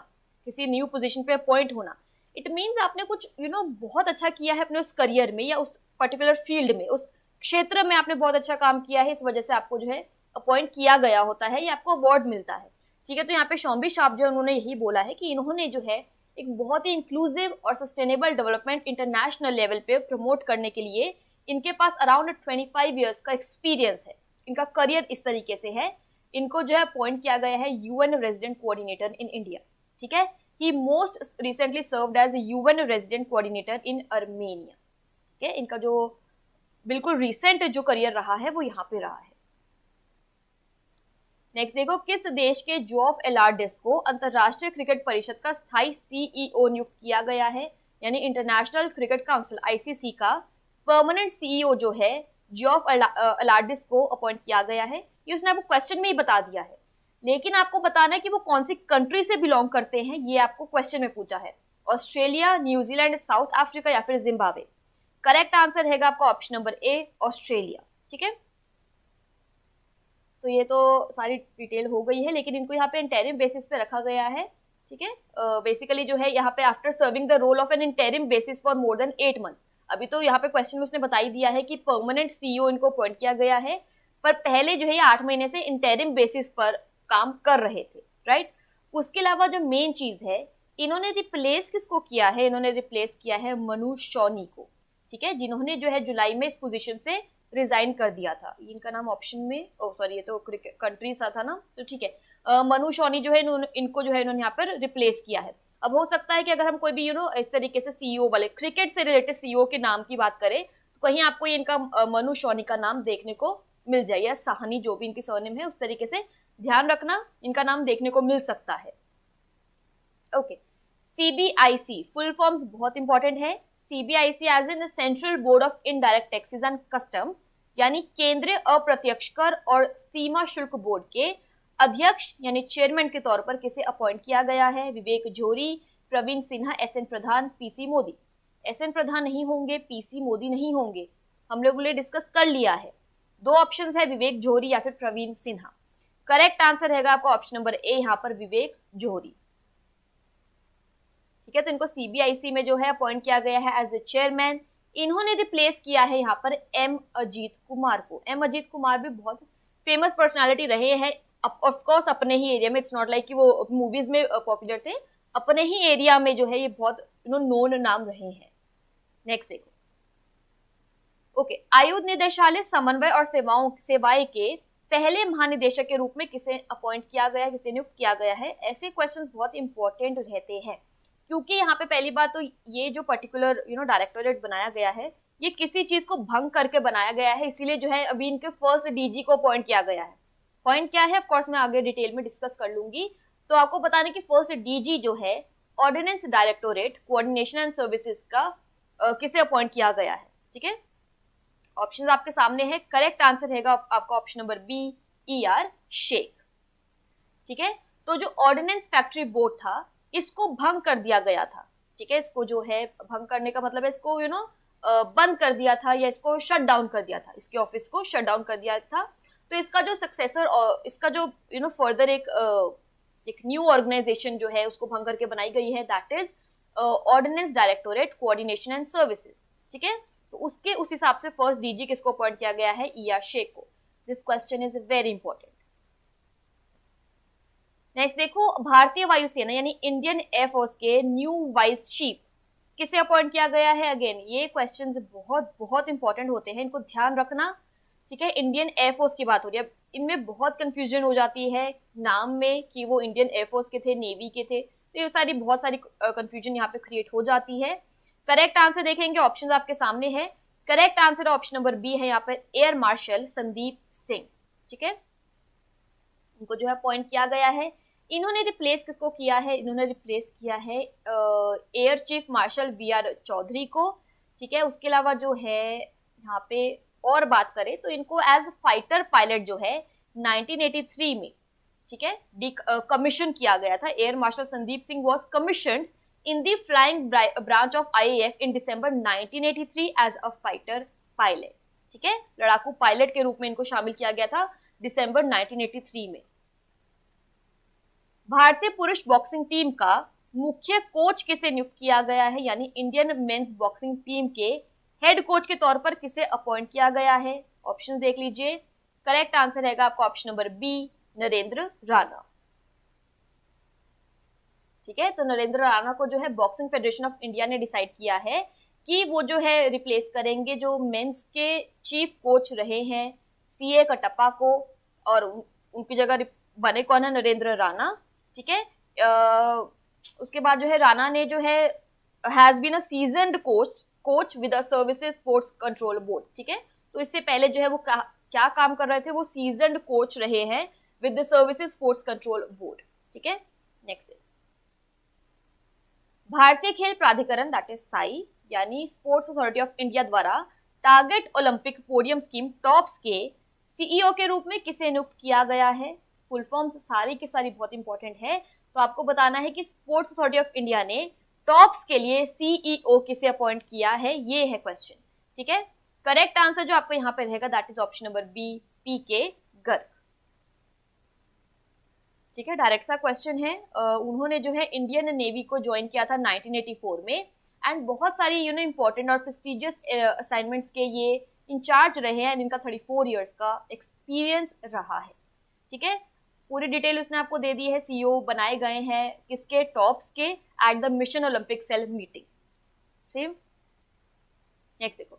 Speaker 1: किसी न्यू पोजीशन पे अपॉइंट होना इट मीन्स आपने कुछ यू you नो know, बहुत अच्छा किया है अपने उस करियर में या उस पर्टिकुलर फील्ड में उस क्षेत्र में आपने बहुत अच्छा काम किया है इस वजह से आपको जो है अपॉइंट किया गया होता है या आपको अवार्ड मिलता है ठीक है तो यहाँ पे शॉम्बी शॉप जो है उन्होंने यही बोला है कि इन्होंने जो है एक बहुत ही इंक्लूसिव और सस्टेनेबल डेवलपमेंट इंटरनेशनल लेवल पे प्रमोट करने के लिए इनके पास अराउंड ट्वेंटी फाइव ईयर्स का एक्सपीरियंस है इनका करियर इस तरीके से है इनको जो है अपॉइंट किया गया है UN resident coordinator in India ठीक है He most recently served as UN resident coordinator in Armenia. ठीक है इनका जो बिल्कुल रिसेंट जो करियर रहा है वो यहाँ पे रहा है नेक्स्ट देखो किस देश के जॉफ एलार्डिस को अंतर्राष्ट्रीय क्रिकेट परिषद का स्थायी सीईओ e नियुक्त किया गया है यानी इंटरनेशनल क्रिकेट काउंसिल आईसीसी का परमानेंट सीईओ e जो है जॉफ एलार्डिस को अपॉइंट किया गया है ये उसने आपको क्वेश्चन में ही बता दिया है लेकिन आपको बताना है कि वो कौन सी कंट्री से बिलोंग करते हैं ये आपको क्वेश्चन में पूछा है ऑस्ट्रेलिया न्यूजीलैंड साउथ अफ्रीका या फिर जिम्बाब्वे करेक्ट आंसर रहेगा आपका ऑप्शन नंबर ए ऑस्ट्रेलिया ठीक है तो ये तो सारी डिटेल हो गई है लेकिन इनको यहाँ पे इंटेरिम बेसिस पे रखा गया है ठीक है बेसिकली जो है यहाँ पे after serving the role of an interim basis for more than eight month अभी तो यहाँ पे क्वेश्चन में उसने बताई दिया है कि परमानेंट सीईओ e इनको अपॉइंट किया गया है पर पहले जो है ये आठ महीने से इंटेरिम बेसिस पर काम कर रहे थे राइट उसके अलावा जो मेन चीज़ है इन्होंने रिप्लेस किसको किया है इन्होंने रिप्लेस किया है मनु शौनी को ठीक है जिन्होंने जो है जुलाई में इस पोजीशन से रिजाइन कर दिया था इनका नाम ऑप्शन में ओ oh, सॉरी ये तो कंट्री सा था ना तो ठीक है मनु शौनी जो है इनको जो है इन्होंने यहाँ पर रिप्लेस किया है अब हो सकता है कि अगर हम कोई भी यू नो इस तरीके से सीईओ e वाले क्रिकेट से रिलेटेड सीईओ e के नाम की बात करें तो कहीं आपको ये इनका मनु शौनी का नाम देखने को मिल जाए या साहनी जो भी इनकी सरनेम है उस तरीके से ध्यान रखना इनका नाम देखने को मिल सकता है ओके सीबीआईसी फुल फॉर्म्स बहुत इंपॉर्टेंट है CBIC as in Central board of Indirect Taxes and Custom यानी केंद्रीय अप्रत्यक्ष कर और सीमा शुल्क बोर्ड के अध्यक्ष यानी चेयरमैन के तौर पर किसे अपॉइंट किया गया है Vivek Johri Praveen Sinha S N Pradhan PC Modi S N Pradhan नहीं होंगे पीसी मोदी नहीं होंगे हम लोगों ने डिस्कस कर लिया है दो ऑप्शन है विवेक जोरी या फिर प्रवीण सिन्हा करेक्ट आंसर रहेगा आपका ऑप्शन नंबर ए यहाँ पर विवेक जोहरी ठीक है तो इनको सीबीआईसी में जो है अपॉइंट किया गया है एज ए चेयरमैन इन्होंने रिप्लेस किया है यहाँ पर एम अजीत कुमार को एम अजीत कुमार भी बहुत फेमस पर्सनालिटी रहे हैं ऑफकोर्स अपने ही एरिया में इट्स नॉट लाइक कि वो मूवीज में पॉपुलर uh, थे अपने ही एरिया में जो है ये बहुत यू नो नोन नाम रहे हैं नेक्स्ट देखो ओके आयुध निदेशालय समन्वय और सेवाओं सेवाएं के पहले महानिदेशक के रूप में किसे अपॉइंट किया गया किसे नियुक्त किया गया है ऐसे क्वेश्चंस बहुत इंपॉर्टेंट रहते हैं क्योंकि यहाँ पे पहली बात तो ये जो पर्टिकुलर यू नो डायरेक्टोरेट बनाया गया है ये किसी चीज को भंग करके बनाया गया है इसीलिए जो है अभी इनके फर्स्ट डीजी को अपॉइंट किया गया है पॉइंट क्या है ऑफकोर्स मैं आगे डिटेल में डिस्कस कर लूंगी तो आपको बताने की फर्स्ट डीजी जो है Ordnance Directorate Coordination and Services का किसे अपॉइंट किया गया है ठीक है ऑप्शन आपके सामने है करेक्ट आंसर रहेगा आपका option number B E R Sheikh ठीक है तो जो ऑर्डिनेंस फैक्ट्री बोर्ड था इसको भंग कर दिया गया था ठीक है इसको जो है भंग करने का मतलब है इसको यू you नो know, बंद कर दिया था या इसको शट डाउन कर दिया था इसके ऑफिस को शट डाउन कर दिया था तो इसका जो सक्सेसर इसका जो यू नो फर्दर एक एक न्यू ऑर्गेनाइजेशन जो है उसको भंग करके बनाई गई है that is Ordnance Directorate Coordination and Services ठीक है तो उसके उस हिसाब से फर्स्ट डीजी किसको अपॉइंट किया गया है ईया e शेख को this question is very important next देखो भारतीय वायुसेना यानी इंडियन एयरफोर्स के न्यू वाइस चीफ किसे अपॉइंट किया गया है अगेन ये क्वेश्चन बहुत बहुत इंपॉर्टेंट होते हैं इनको ध्यान रखना ठीक है इंडियन एयरफोर्स की बात हो रही है इनमें बहुत कंफ्यूजन हो जाती है नाम में कि वो इंडियन एयरफोर्स के थे नेवी के थे तो ये सारी बहुत सारी कंफ्यूजन यहाँ पे क्रिएट हो जाती है करेक्ट आंसर देखेंगे ऑप्शन आपके सामने है correct answer option number B है यहाँ पर एयर मार्शल संदीप सिंह ठीक है इनको जो है अपॉइंट किया गया है इन्होंने रिप्लेस किसको किया है इन्होंने रिप्लेस किया है air chief marshal B R Chaudhari को ठीक है उसके अलावा जो है यहाँ पे और बात करें तो इनको एज फाइटर पायलट जो है 1983 में ठीक है डी कमीशन किया गया था air marshal Sandeep Singh was commission in the flying branch of IAF in December 1983 as a fighter pilot. ठीक है लड़ाकू पायलट के रूप में इनको शामिल किया गया था दिसंबर 1983 में भारतीय पुरुष बॉक्सिंग टीम का मुख्य कोच किसे नियुक्त किया गया है यानी इंडियन मेंस बॉक्सिंग टीम के हेड कोच के तौर पर किसे अपॉइंट किया गया है ऑप्शन देख लीजिए करेक्ट आंसर रहेगा आपका option number B Narendra Rana ठीक है तो नरेंद्र राणा को जो है बॉक्सिंग फेडरेशन ऑफ इंडिया ने डिसाइड किया है कि वो जो है रिप्लेस करेंगे जो मेंस के चीफ कोच रहे हैं सी ए कटप्पा को और उनकी जगह बने कौन है नरेंद्र राणा ठीक है उसके बाद जो है राणा ने जो है has been a seasoned coach coach with a Services sports control board ठीक है तो इससे पहले जो है वो का, क्या काम कर रहे थे वो सीजनड कोच रहे हैं with the services sports control board ठीक है नेक्स्ट भारतीय खेल प्राधिकरण दैट इज साई यानी स्पोर्ट्स अथॉरिटी ऑफ इंडिया द्वारा target Olympic podium scheme TOPS के सीईओ e के रूप में किसे नियुक्त किया गया है फुल फॉर्म्स सारी की सारी बहुत इंपॉर्टेंट है तो आपको बताना है कि स्पोर्ट्स अथॉरिटी ऑफ इंडिया ने टॉप्स के लिए सीईओ e किसे अपॉइंट किया है ये है क्वेश्चन ठीक है करेक्ट आंसर जो आपको यहाँ पर रहेगा that is option number B P K Garg ठीक है डायरेक्ट सा क्वेश्चन है उन्होंने जो है इंडियन नेवी को ज्वाइन किया था 1984 में एंड बहुत सारी यू नो इम्पोर्टेंट और प्रेस्टिजियस असाइनमेंट्स के ये इंचार्ज रहे हैं इनका 34 इयर्स का एक्सपीरियंस रहा है ठीक है पूरी डिटेल उसने आपको दे दी है सी e बनाए गए हैं किसके टॉप्स के at the mission Olympic cell meeting same next देखो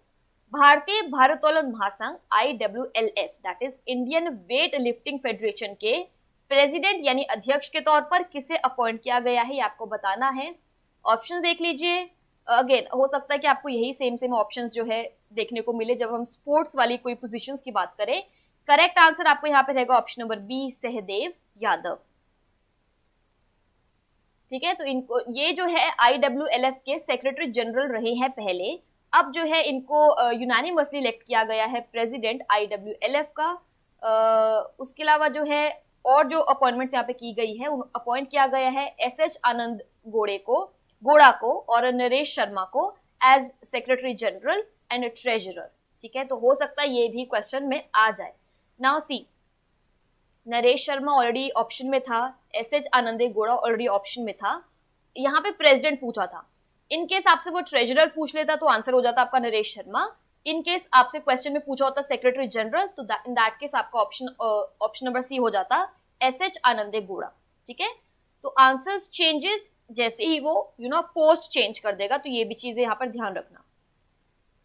Speaker 1: भारतीय भारतोलन महासंघ I W L F that is Indian weightlifting federation के प्रेसिडेंट यानी अध्यक्ष के तौर पर किसे अपॉइंट किया गया है ये आपको बताना है ऑप्शन देख लीजिए अगेन हो सकता है कि आपको यही सेम सेम ऑप्शन जो है देखने को मिले जब हम स्पोर्ट्स वाली कोई पोजिशन की बात करें करेक्ट आंसर आपको यहाँ पे रहेगा option number B Sahdev Yadav ठीक है तो इनको ये जो है एफ के सेक्रेटरी जनरल रहे हैं पहले अब जो है इनको यूनानिमसली इलेक्ट किया गया है प्रेसिडेंट एफ का आ, उसके अलावा जो है और जो अपॉइंटमेंट यहाँ पे की गई है अपॉइंट किया गया है एस एच आनंद गोड़े को गोड़ा को और नरेश शर्मा को as secretary general and treasurer ठीक है तो हो सकता है ये भी क्वेश्चन में आ जाए now see Naresh Sharma already option में था एस एच आनंदे गोड़ा ऑलरेडी ऑप्शन में था यहाँ पे प्रेसिडेंट पूछा था इनकेस आपसे वो ट्रेजरर पूछ लेता तो आंसर हो जाता आपका नरेश शर्मा इन केस आपसे क्वेश्चन में पूछा होता सेक्रेटरी जनरल तो इन दैट केस आपका ऑप्शन ऑप्शन नंबर सी हो जाता एस एच आनंदे गोड़ा ठीक है तो आंसर चेंजेस जैसे ही वो यू नो पोस्ट चेंज कर देगा तो ये भी चीजें यहाँ पर ध्यान रखना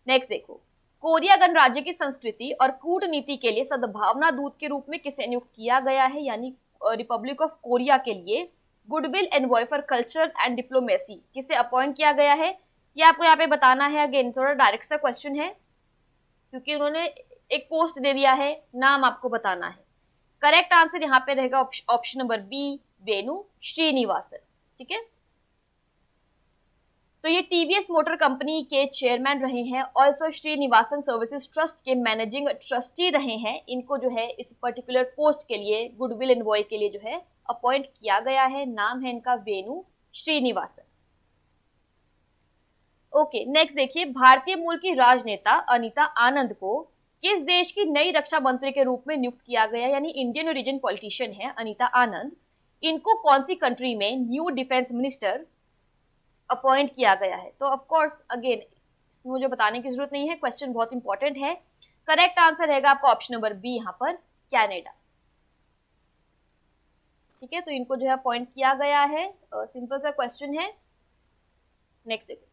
Speaker 1: नेक्स्ट देखो कोरिया गणराज्य की संस्कृति और कूटनीति के लिए सद्भावना दूत के रूप में किसे नियुक्त किया गया है यानी रिपब्लिक ऑफ कोरिया के लिए goodwill envoy for culture and diplomacy किसे अपॉइंट किया गया है ये आपको यहाँ पे बताना है अगेन थोड़ा डायरेक्ट सा क्वेश्चन है क्योंकि उन्होंने एक पोस्ट दे दिया है नाम आपको बताना है करेक्ट आंसर यहाँ पे रहेगा option number B Venu Srinivasan ठीक है तो ये टीवीएस मोटर कंपनी के चेयरमैन रहे हैं ऑल्सो श्रीनिवासन सर्विसेज ट्रस्ट के मैनेजिंग ट्रस्टी रहे हैं इनको जो है इस पर्टिकुलर पोस्ट के लिए गुडविल एनवॉय के लिए जो है अपॉइंट किया गया है नाम है इनका वेणु श्रीनिवासन ओके नेक्स्ट देखिए भारतीय मूल की राजनेता अनिता आनंद को किस देश की नई रक्षा मंत्री के रूप में नियुक्त किया गया यानी इंडियन ओरिजिन पॉलिटिशियन है अनिता आनंद इनको कौन सी कंट्री में न्यू डिफेंस मिनिस्टर अपॉइंट किया गया है तो ऑफ कोर्स अगेन इसमें मुझे बताने की जरूरत नहीं है क्वेश्चन बहुत इंपॉर्टेंट है करेक्ट आंसर रहेगा आपका ऑप्शन नंबर बी यहाँ पर कैनेडा ठीक है तो इनको जो है अपॉइंट किया गया है सिंपल सा क्वेश्चन है नेक्स्ट देखो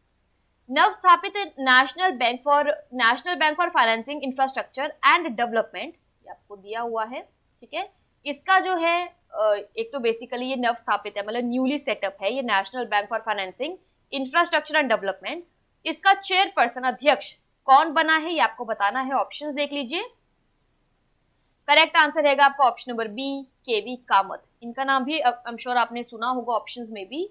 Speaker 1: नवस्थापित national bank for national bank for financing infrastructure and development ये आपको दिया हुआ है ठीक है इसका जो है एक तो बेसिकली ये नवस्थापित है मतलब न्यूली सेटअप है ये national bank for financing infrastructure and development इसका चेयरपर्सन अध्यक्ष कौन बना है ये आपको बताना है ऑप्शंस देख लीजिए करेक्ट आंसर रहेगा आपका option number B K V Kamath इनका नाम भी आई एम श्योर आपने सुना होगा ऑप्शंस में भी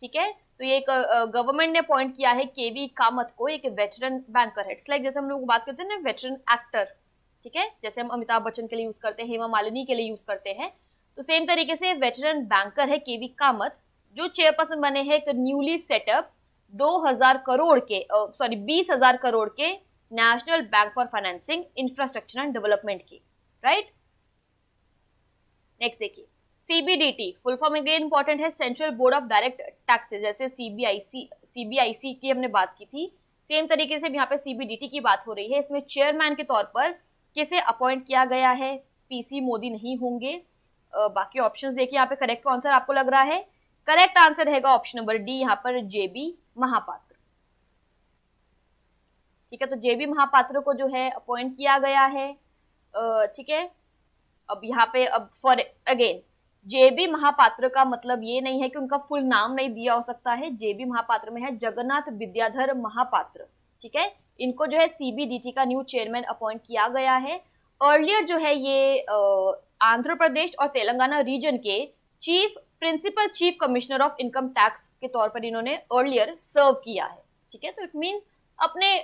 Speaker 1: ठीक है तो ये एक गवर्नमेंट ने अपॉइंट किया है केवी कामत को एक वेटरन बैंकर है लाइक जैसे हम लोग बात करते हैं ना वेटरन एक्टर ठीक है जैसे हम अमिताभ बच्चन के लिए यूज करते हैं हेमा मालिनी के लिए यूज करते हैं तो सेम तरीके से वेटरन बैंकर है के कामत जो चेयरपर्सन बने हैं एक न्यूली सेटअप दो हजार करोड़ के सॉरी बीस हजार करोड़ के national bank for financing infrastructure and development की राइट नेक्स्ट देखिए CBDT full form again important है central board of direct taxes जैसे सीबीआईसी सीबीआईसी की हमने बात की थी सेम तरीके से यहाँ पे सीबीडीटी की बात हो रही है इसमें चेयरमैन के तौर पर किसे अपॉइंट किया गया है पीसी मोदी नहीं होंगे बाकी ऑप्शंस देखिए यहाँ पे करेक्ट आंसर आपको लग रहा है करेक्ट आंसर रहेगा ऑप्शन नंबर डी यहाँ पर जेबी महापात्र ठीक है तो जेबी महापात्र को जो है अपॉइंट किया गया है ठीक है अब यहाँ पे अब फॉर अगेन जेबी महापात्र का मतलब ये नहीं है कि उनका फुल नाम नहीं दिया हो सकता है जेबी महापात्र में है जगन्नाथ विद्याधर महापात्र ठीक है इनको जो है सीबीडीटी का न्यू चेयरमैन अपॉइंट किया गया है अर्लियर जो है ये आंध्र प्रदेश और तेलंगाना रीजन के chief principal chief commissioner of income tax के तौर पर इन्होंने अर्लियर सर्व किया है ठीक है तो इट मीन्स अपने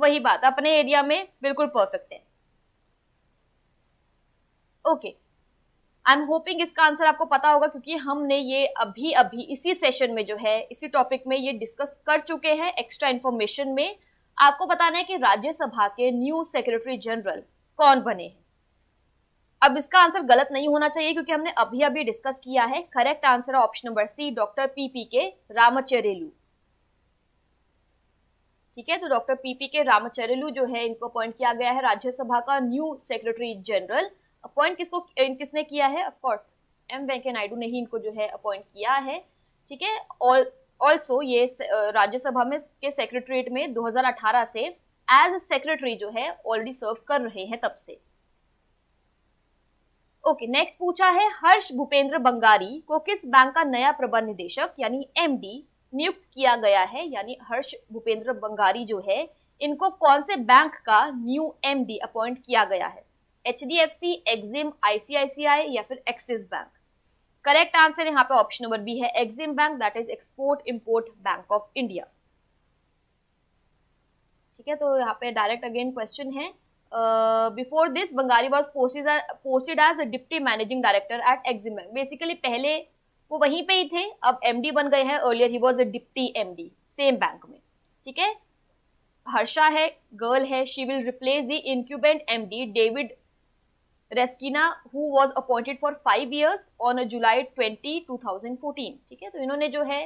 Speaker 1: वही बात अपने एरिया में बिल्कुल परफेक्ट है okay okay. I am hoping इसका आंसर आपको पता होगा क्योंकि हमने ये अभी अभी इसी सेशन में जो है इसी टॉपिक में ये डिस्कस कर चुके हैं एक्स्ट्रा इन्फॉर्मेशन में आपको बताना है कि राज्यसभा के न्यू सेक्रेटरी जनरल कौन बने अब इसका आंसर गलत नहीं होना चाहिए क्योंकि हमने अभी अभी डिस्कस किया है करेक्ट आंसर है option number C doctor PP K Ramacharyulu ठीक है तो डॉक्टर पीपी के रामचरेलू जो है इनको अपॉइंट किया गया है राज्यसभा का न्यू सेक्रेटरी जनरल अपॉइंट किसको किसने किया है ऑफकोर्स एम वेंकैया नायडू ने ही इनको जो है अपॉइंट किया है ठीक है ऑल्सो ये राज्यसभा में के सेक्रेटरीट में 2018 से एज सेक्रेटरी जो है ऑलरेडी सर्व कर रहे हैं तब से ओके okay, नेक्स्ट पूछा है हर्ष भूपेंद्र बंगारी को किस बैंक का नया प्रबंध निदेशक यानी एमडी नियुक्त किया गया है यानी हर्ष भूपेंद्र बंगारी जो है इनको कौन से बैंक का न्यू एमडी अपॉइंट किया गया है H D F C EXIM ICICI या फिर एक्सिस बैंक करेक्ट आंसर यहाँ पे ऑप्शन नंबर बी है EXIM bank that is export import bank of India ठीक है तो यहाँ पे डायरेक्ट अगेन क्वेश्चन है before this Bangari was posted as deputy managing director at EXIM bank basically पहले वो वहीं पे ही थे अब एमडी बन गए हैं अर्लियर ही was a deputy MD same bank में ठीक है हर्षा है गर्ल है she will replace the incumbent M D David Rasquinha who was appointed for five years on July twenty two thousand fourteen ठीक है तो इन्होंने जो है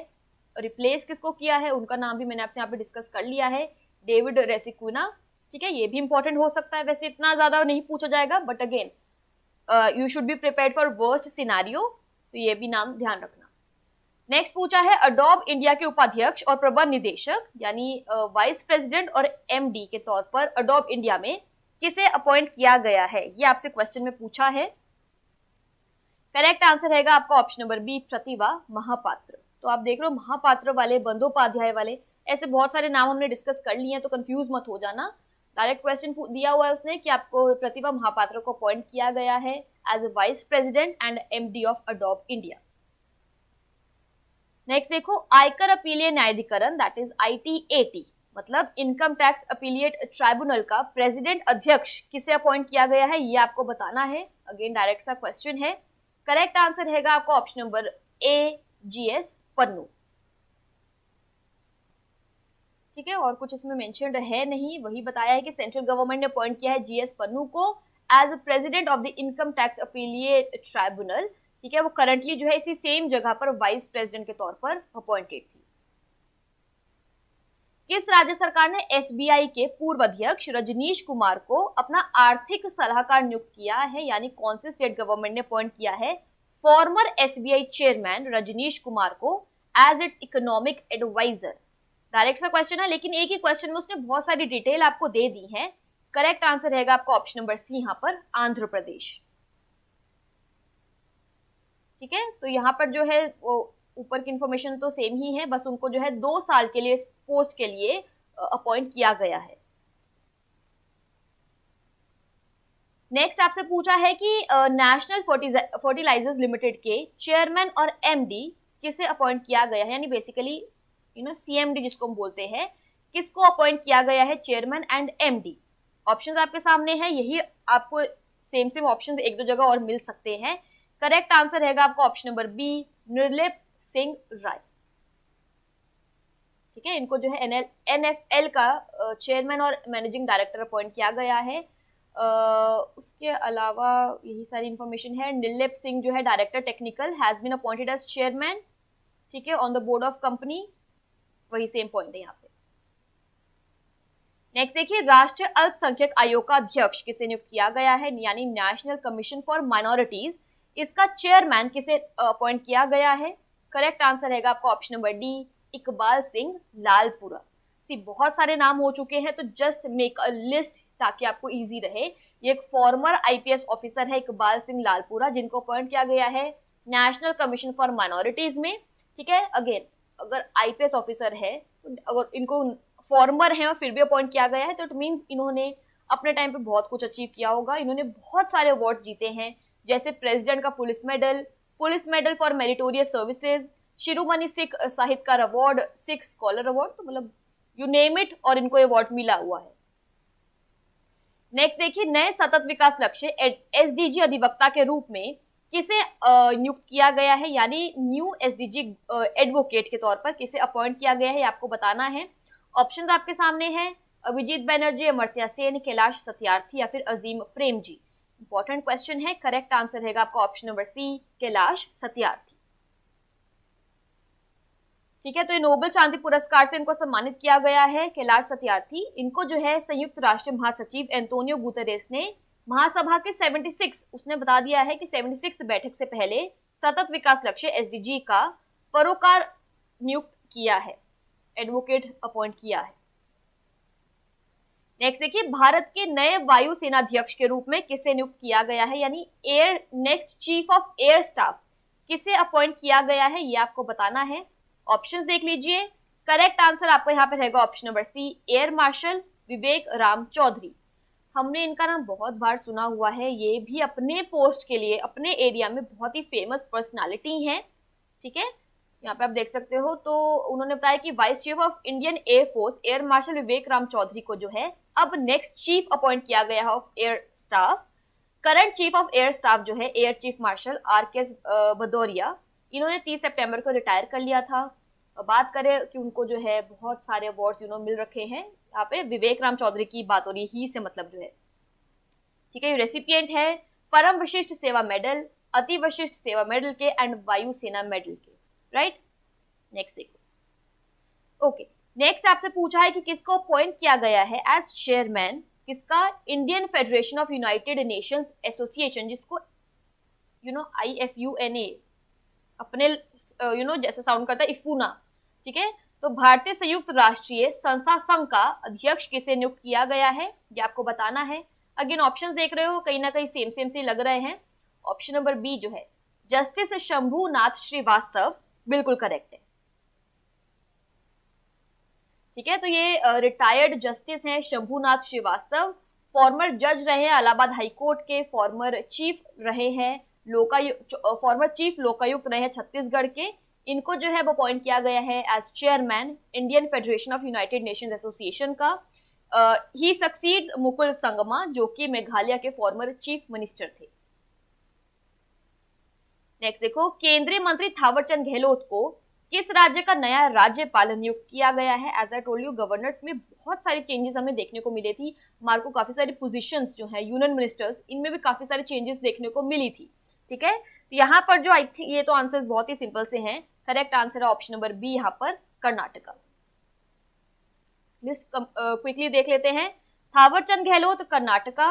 Speaker 1: रिप्लेस किसको किया है उनका नाम भी मैंने आपसे यहाँ पे डिस्कस कर लिया है डेविड रेसिकुना ठीक है ये भी इंपॉर्टेंट हो सकता है वैसे इतना ज़्यादा नहीं पूछा जाएगा but again you should be prepare for worst scenario तो ये भी नाम ध्यान रखना नेक्स्ट पूछा है अडोब इंडिया के उपाध्यक्ष और प्रबंध निदेशक यानी वाइस uh, प्रेसिडेंट और एमडी के तौर पर अडोब इंडिया में किसे अपॉइंट किया गया है ये आपसे क्वेश्चन में पूछा है करेक्ट आंसर रहेगा आपका option number B Pratibha Mahapatra तो आप देख रहे हो महापात्र वाले बंदोपाध्याय वाले ऐसे बहुत सारे नाम हमने डिस्कस कर लिए हैं तो कंफ्यूज मत हो जाना डायरेक्ट क्वेश्चन दिया हुआ है उसने कि आपको प्रतिभा महापात्र को अपॉइंट किया गया है as a vice president and MD of Adobe India next देखो आयकर अपीलीय न्यायाधिकरण दैट इज आई मतलब इनकम टैक्स अपीलिएट ट्राइब्यूनल का प्रेसिडेंट अध्यक्ष किसे अपॉइंट किया गया है ये आपको बताना है अगेन डायरेक्ट सा क्वेश्चन है करेक्ट आंसर रहेगा आपको option number A G S Pannu ठीक है और कुछ इसमें मेंशन है नहीं वही बताया है कि सेंट्रल गवर्नमेंट ने अपॉइंट किया है जीएस पन्नू को as a president of the income tax appellate tribunal ठीक है वो करंटली जो है इसी सेम जगह पर वाइस प्रेसिडेंट के तौर पर अपॉइंटेड किस राज्य सरकार ने एसबीआई के पूर्व अध्यक्ष रजनीश कुमार को अपना आर्थिक सलाहकार नियुक्त किया है यानी कौन से स्टेट गवर्नमेंट ने अपॉइंट किया है former SBI chairman Rajnish Kumar को as its economic advisor direct सा क्वेश्चन है लेकिन एक ही क्वेश्चन में उसने बहुत सारी डिटेल आपको दे दी है करेक्ट आंसर रहेगा आपका ऑप्शन नंबर सी यहाँ पर आंध्र प्रदेश ठीक है तो यहाँ पर जो है वो ऊपर की इन्फॉर्मेशन तो सेम ही है बस उनको जो है दो साल के लिए पोस्ट के लिए अपॉइंट किया गया है नेक्स्ट आपसे पूछा है कि नेशनल फर्टिलाइजर्स लिमिटेड के चेयरमैन और एमडी किसे अपॉइंट किया गया है यानी बेसिकली यू नो सीएमडी जिसको हम बोलते हैं किसको अपॉइंट किया गया है चेयरमैन एंड एमडी ऑप्शंस आपके सामने हैं यही आपको सेम सेम ऑप्शंस एक दो जगह और मिल सकते हैं करेक्ट आंसर रहेगा आपका option number B Nirlep Singh Rai ठीक है इनको जो है एनएल एनएफएल का चेयरमैन और मैनेजिंग डायरेक्टर अपॉइंट किया गया है Uh, उसके अलावा यही सारी इंफॉर्मेशन है निलेप सिंह जो है director technical has been appointed as chairman ठीक है on the board of company वही सेम पॉइंट है यहाँ पे नेक्स्ट देखिए राष्ट्रीय अल्पसंख्यक आयोग का अध्यक्ष किसे नियुक्त किया गया है यानी नेशनल कमीशन फॉर माइनॉरिटीज इसका चेयरमैन किसे अपॉइंट किया गया है करेक्ट आंसर रहेगा आपका option number D Iqbal Singh Lalpura see बहुत सारे नाम हो चुके हैं तो जस्ट मेक अ लिस्ट ताकि आपको इजी रहे ये एक फॉर्मर आईपीएस ऑफिसर है इकबाल सिंह लालपुरा जिनको अपॉइंट किया गया है नेशनल कमीशन फॉर माइनॉरिटीज में ठीक है अगेन अगर आईपीएस ऑफिसर है अगर इनको फॉर्मर है और फिर भी अपॉइंट किया गया है तो इट मीन्स इन्होंने अपने टाइम पे बहुत कुछ अचीव किया होगा इन्होंने बहुत सारे अवार्ड्स जीते हैं जैसे प्रेसिडेंट का police medal police medal for meritorious services Shiromani Sikh Sahityakar award Sikh scholar award तो मतलब यू नेम इट और इनको अवार्ड मिला हुआ है नेक्स्ट देखिए नए सतत विकास लक्ष्य एसडीजी अधिवक्ता के रूप में किसे नियुक्त किया गया है यानी न्यू एसडीजी एडवोकेट के तौर पर किसे अपॉइंट किया गया है आपको बताना है ऑप्शंस आपके सामने हैं अभिजीत बैनर्जी अमरत्या सेन कैलाश सत्यार्थी या फिर Azim Premji important question है करेक्ट आंसर रहेगा आपका option number C Kailash Satyarthi ठीक है तो ये नोबल शांति पुरस्कार से इनको सम्मानित किया गया है कैलाश सत्यार्थी इनको जो है संयुक्त राष्ट्र महासचिव एंटोनियो गुतरेस ने महासभा के 76 उसने बता दिया है कि 76 बैठक से पहले सतत विकास लक्ष्य एसडीजी का परोकार नियुक्त किया है एडवोकेट अपॉइंट किया है नेक्स्ट देखिए भारत के नए वायु सेना अध्यक्ष के रूप में किसे नियुक्त किया गया है यानी air next chief of air staff किसे अपॉइंट किया गया है ये आपको बताना है ऑप्शन देख लीजिए करेक्ट आंसर आपको यहाँ पर रहेगा option number C air marshal Vivek Ram Chaudhari हमने इनका नाम बहुत बार सुना हुआ है ये भी अपने पोस्ट के लिए अपने एरिया में बहुत ही फेमस पर्सनालिटी हैं ठीक है यहाँ पे आप देख सकते हो तो उन्होंने बताया कि vice chief of Indian air force air marshal Vivek Ram Chaudhari को जो है अब नेक्स्ट चीफ अपॉइंट किया गया है of air staff current chief of air staff जो है एयर चीफ मार्शल आर के भदौरिया इन्होंने 30 सितंबर को रिटायर कर लिया था बात करें कि उनको जो है बहुत सारे अवार्ड्स यू नो मिल रखे हैं यहाँ पे विवेक राम चौधरी की बात हो रही ही से मतलब जो है ठीक है ये रेसिपियंट है परम विशिष्ट सेवा मेडल अति वशिष्ठ सेवा मेडल के एंड वायुसेना मेडल के राइट नेक्स्ट देखो ओके नेक्स्ट आपसे पूछा है कि किसको अपॉइंट किया गया है एज चेयरमैन किसका Indian federation of united nations association जिसको you know I F U N A अपने you uh, know you know, जैसे साउंड करता है इफूना ठीक है तो भारतीय संयुक्त राष्ट्रीय संस्था संघ का अध्यक्ष किसे नियुक्त किया गया है ये आपको बताना है अगेन ऑप्शन देख रहे हो कहीं ना कहीं सेम सेम से लग रहे हैं ऑप्शन नंबर बी जो है जस्टिस शंभू नाथ श्रीवास्तव बिल्कुल करेक्ट है ठीक है तो ये रिटायर्ड जस्टिस हैं शंभुनाथ श्रीवास्तव फॉर्मर जज रहे हैं अलाहाबाद हाईकोर्ट के फॉर्मर चीफ रहे हैं लोकायुक्त फॉर्मर चीफ लोकायुक्त रहे हैं छत्तीसगढ़ के इनको जो है वो अपॉइंट किया गया है as chairman Indian federation of united nation association का ही सक्सीड्स मुकुल संगमा जो कि मेघालय के फॉर्मर चीफ मिनिस्टर थे नेक्स्ट देखो केंद्रीय मंत्री थावरचंद गहलोत को किस राज्य का नया राज्यपाल नियुक्त किया गया है as I told you governors में बहुत सारी चेंजेस हमें देखने को मिले थी मार्को को काफी सारी पोजिशन जो है यूनियन मिनिस्टर्स इनमें भी काफी सारे चेंजेस देखने को मिली थी ठीक है तो यहाँ पर जो आई थिंक ये तो आंसर बहुत ही सिंपल से है करेक्ट आंसर है ऑप्शन नंबर बी यहाँ पर कर्नाटका लिस्ट क्विकली देख लेते हैं Thaawarchand Gehlot Karnataka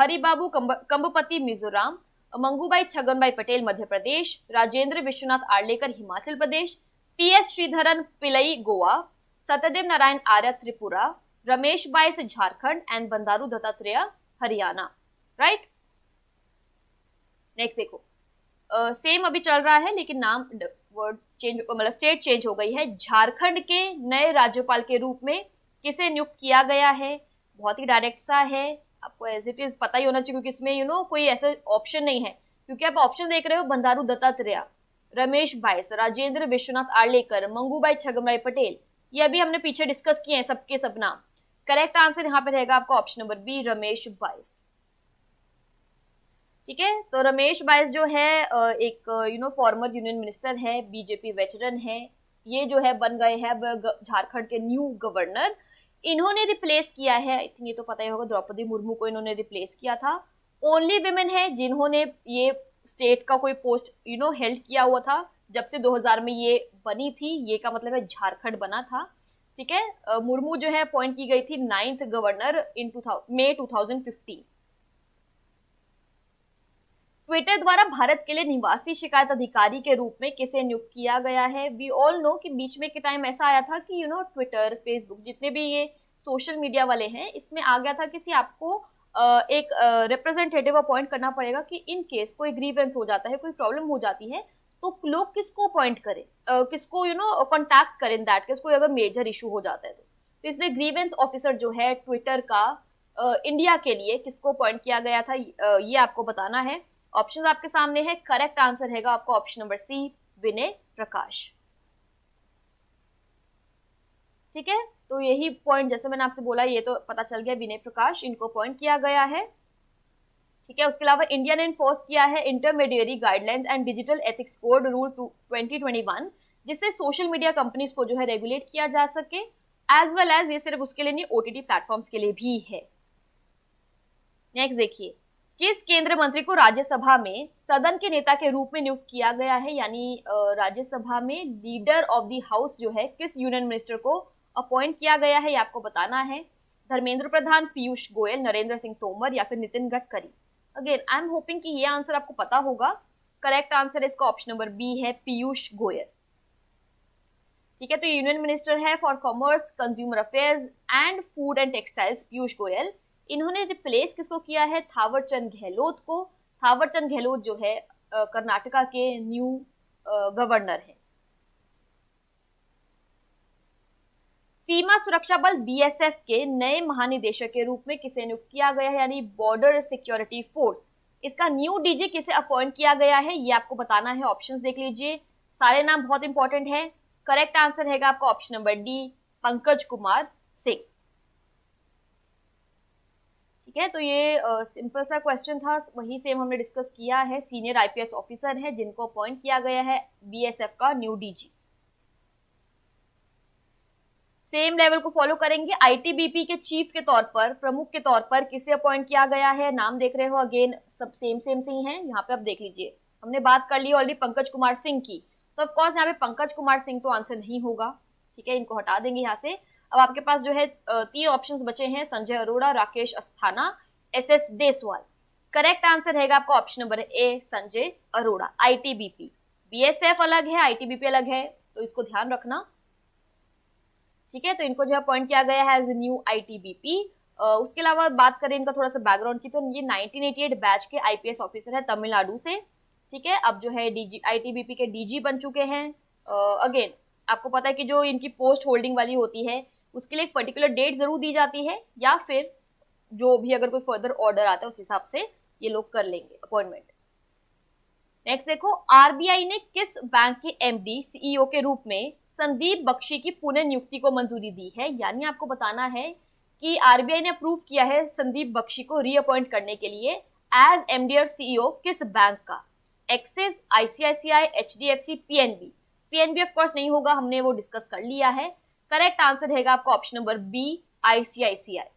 Speaker 1: Haribabu Kambhampati Mizoram Mangubhai Chhaganbhai Patel Madhya Pradesh Rajendra Vishwanath Arlekar Himachal Pradesh PS Sreedharan Pillai Goa Satyadev Narayan Arya Tripura Ramesh Bais Jharkhand and Bandaru Dattatreya Haryana right next देखो सेम अभी चल रहा है लेकिन नाम वर्ड चेंज मतलब स्टेट चेंज हो गई है झारखंड के नए राज्यपाल के रूप में किसे नियुक्त किया गया है बहुत ही डायरेक्ट सा है आपको एज इट इज पता ही होना चाहिए क्योंकि इसमें यू you नो know, कोई ऐसा ऑप्शन नहीं है क्योंकि आप ऑप्शन देख रहे हो बंदारू दत्तात्रेय रमेश बाइस राजेंद्र विश्वनाथ आर्लेकर मंगूबाई छगमराय पटेल ये अभी हमने पीछे डिस्कस किए हैं सबके सब नाम करेक्ट आंसर यहाँ पे रहेगा आपका ऑप्शन नंबर बी रमेश बाइस ठीक है तो रमेश बाइस जो है एक you know former union minister है बीजेपी वेटरन है ये जो है बन गए हैं झारखंड के न्यू गवर्नर इन्होंने रिप्लेस किया है आई थिंक ये तो पता ही होगा द्रौपदी मुर्मू को इन्होंने रिप्लेस किया था ओनली वेमेन है जिन्होंने ये स्टेट का कोई पोस्ट यू नो हेल्ड किया हुआ था जब से 2000 में ये बनी थी ये का मतलब है झारखंड बना था ठीक है मुर्मू जो है अपॉइंट की गई थी ninth governor in to May to Twitter द्वारा भारत के लिए निवासी शिकायत अधिकारी के रूप में किसे नियुक्त किया गया है वी ऑल नो कि बीच में के टाइम ऐसा आया था कि यू नो ट्विटर फेसबुक जितने भी ये सोशल मीडिया वाले हैं इसमें आ गया था किसी आपको एक रिप्रेजेंटेटिव अपॉइंट करना पड़ेगा कि इन केस कोई ग्रीवेंस हो जाता है कोई प्रॉब्लम हो जाती है तो लोग किसको अपॉइंट करें किसको यू नो कॉन्टैक्ट करें दैट केस कोई अगर मेजर इशू हो जाता है तो, तो इसलिए ग्रीवेंस ऑफिसर जो है ट्विटर का इंडिया के लिए किसको अपॉइंट किया गया था ये आपको बताना है ऑप्शन आपके सामने है करेक्ट आंसर है आपको ऑप्शन नंबर सी विनय प्रकाश ठीक है तो यही पॉइंट जैसे मैंने आपसे बोला ये तो पता चल गया विनय प्रकाश इनको पॉइंट किया गया है ठीक है उसके अलावा इंडिया ने इन्फोर्स किया है intermediary guidelines and digital ethics code rule twenty twenty one जिससे सोशल मीडिया कंपनीज को जो है रेगुलेट किया जा सके एज वेल एज ये सिर्फ उसके लिए नहीं ओ टी प्लेटफॉर्म्स के लिए भी है नेक्स्ट देखिए किस केंद्रीय मंत्री को राज्यसभा में सदन के नेता के रूप में नियुक्त किया गया है यानी राज्यसभा में लीडर ऑफ द हाउस जो है किस यूनियन मिनिस्टर को अपॉइंट किया गया है ये आपको बताना है धर्मेंद्र प्रधान पीयूष गोयल नरेंद्र सिंह तोमर या फिर Nitin Gadkari again I am hoping कि ये आंसर आपको पता होगा करेक्ट आंसर इसका ऑप्शन नंबर बी है पीयूष गोयल ठीक है तो यूनियन मिनिस्टर है for commerce consumer affairs and food and textiles Piyush Goyal इन्होंने रिप्लेस किसको किया है थावरचंद गहलोत को थावरचंद गहलोत जो है कर्नाटका के न्यू गवर्नर हैं सीमा सुरक्षा बल बीएसएफ के नए महानिदेशक के रूप में किसे नियुक्त किया गया है यानी बॉर्डर सिक्योरिटी फोर्स इसका न्यू डीजी किसे अपॉइंट किया गया है ये आपको बताना है ऑप्शंस देख लीजिए सारे नाम बहुत इंपॉर्टेंट है करेक्ट आंसर है आपका option number D Pankaj Kumar Singh है तो ये सिंपल सा क्वेश्चन था वही सेम हमने डिस्कस किया है सीनियर आईपीएस ऑफिसर है जिनको अपॉइंट किया गया है बीएसएफ का न्यू डीजी सेम लेवल को फॉलो करेंगे आईटीबीपी के चीफ के तौर पर प्रमुख के तौर पर किसे अपॉइंट किया गया है नाम देख रहे हो अगेन सब सेम सेम से ही है यहाँ पे आप देख लीजिए हमने बात कर ली ऑलरेडी पंकज कुमार सिंह की तो ऑफकोर्स यहाँ पे पंकज कुमार सिंह तो आंसर नहीं होगा ठीक है इनको हटा देंगे यहाँ से अब आपके पास जो है तीन ऑप्शंस बचे हैं Sanjay Arora Rakesh Asthana S S Deswal correct answer रहेगा आपका option number A Sanjay Arora ITBP BSF अलग है आईटीबीपी अलग है तो इसको ध्यान रखना ठीक है तो इनको जो है किया गया है एज न्यू आईटीबीपी उसके अलावा बात करें इनका थोड़ा सा बैकग्राउंड की तो ये 1988 बैच के आईपीएस ऑफिसर है तमिलनाडु से ठीक है अब जो है डीजी आईटीबीपी के डीजी बन चुके हैं अगेन आपको पता है कि जो इनकी पोस्ट होल्डिंग वाली होती है उसके लिए एक पर्टिकुलर डेट ज़रूर दी जाती है या फिर जो भी अगर कोई फर्दर ऑर्डर आता है उस हिसाब से ये लोग कर लेंगे अपॉइंटमेंट नेक्स्ट देखो आरबीआई ने किस बैंक के एमडी सीईओ e के रूप में संदीप बख्शी की पुनः नियुक्ति को मंजूरी दी है यानी आपको बताना है कि आरबीआई ने अप्रूव किया है संदीप बख्शी को रीअपॉइंट करने के लिए एज एमडी और सीईओ e किस बैंक का Axis ICICI H D F C B P N B of course नहीं होगा हमने वो डिस्कस कर लिया है करेक्ट आंसर रहेगा आपका ऑप्शन नंबर बी आईसीआईसीआई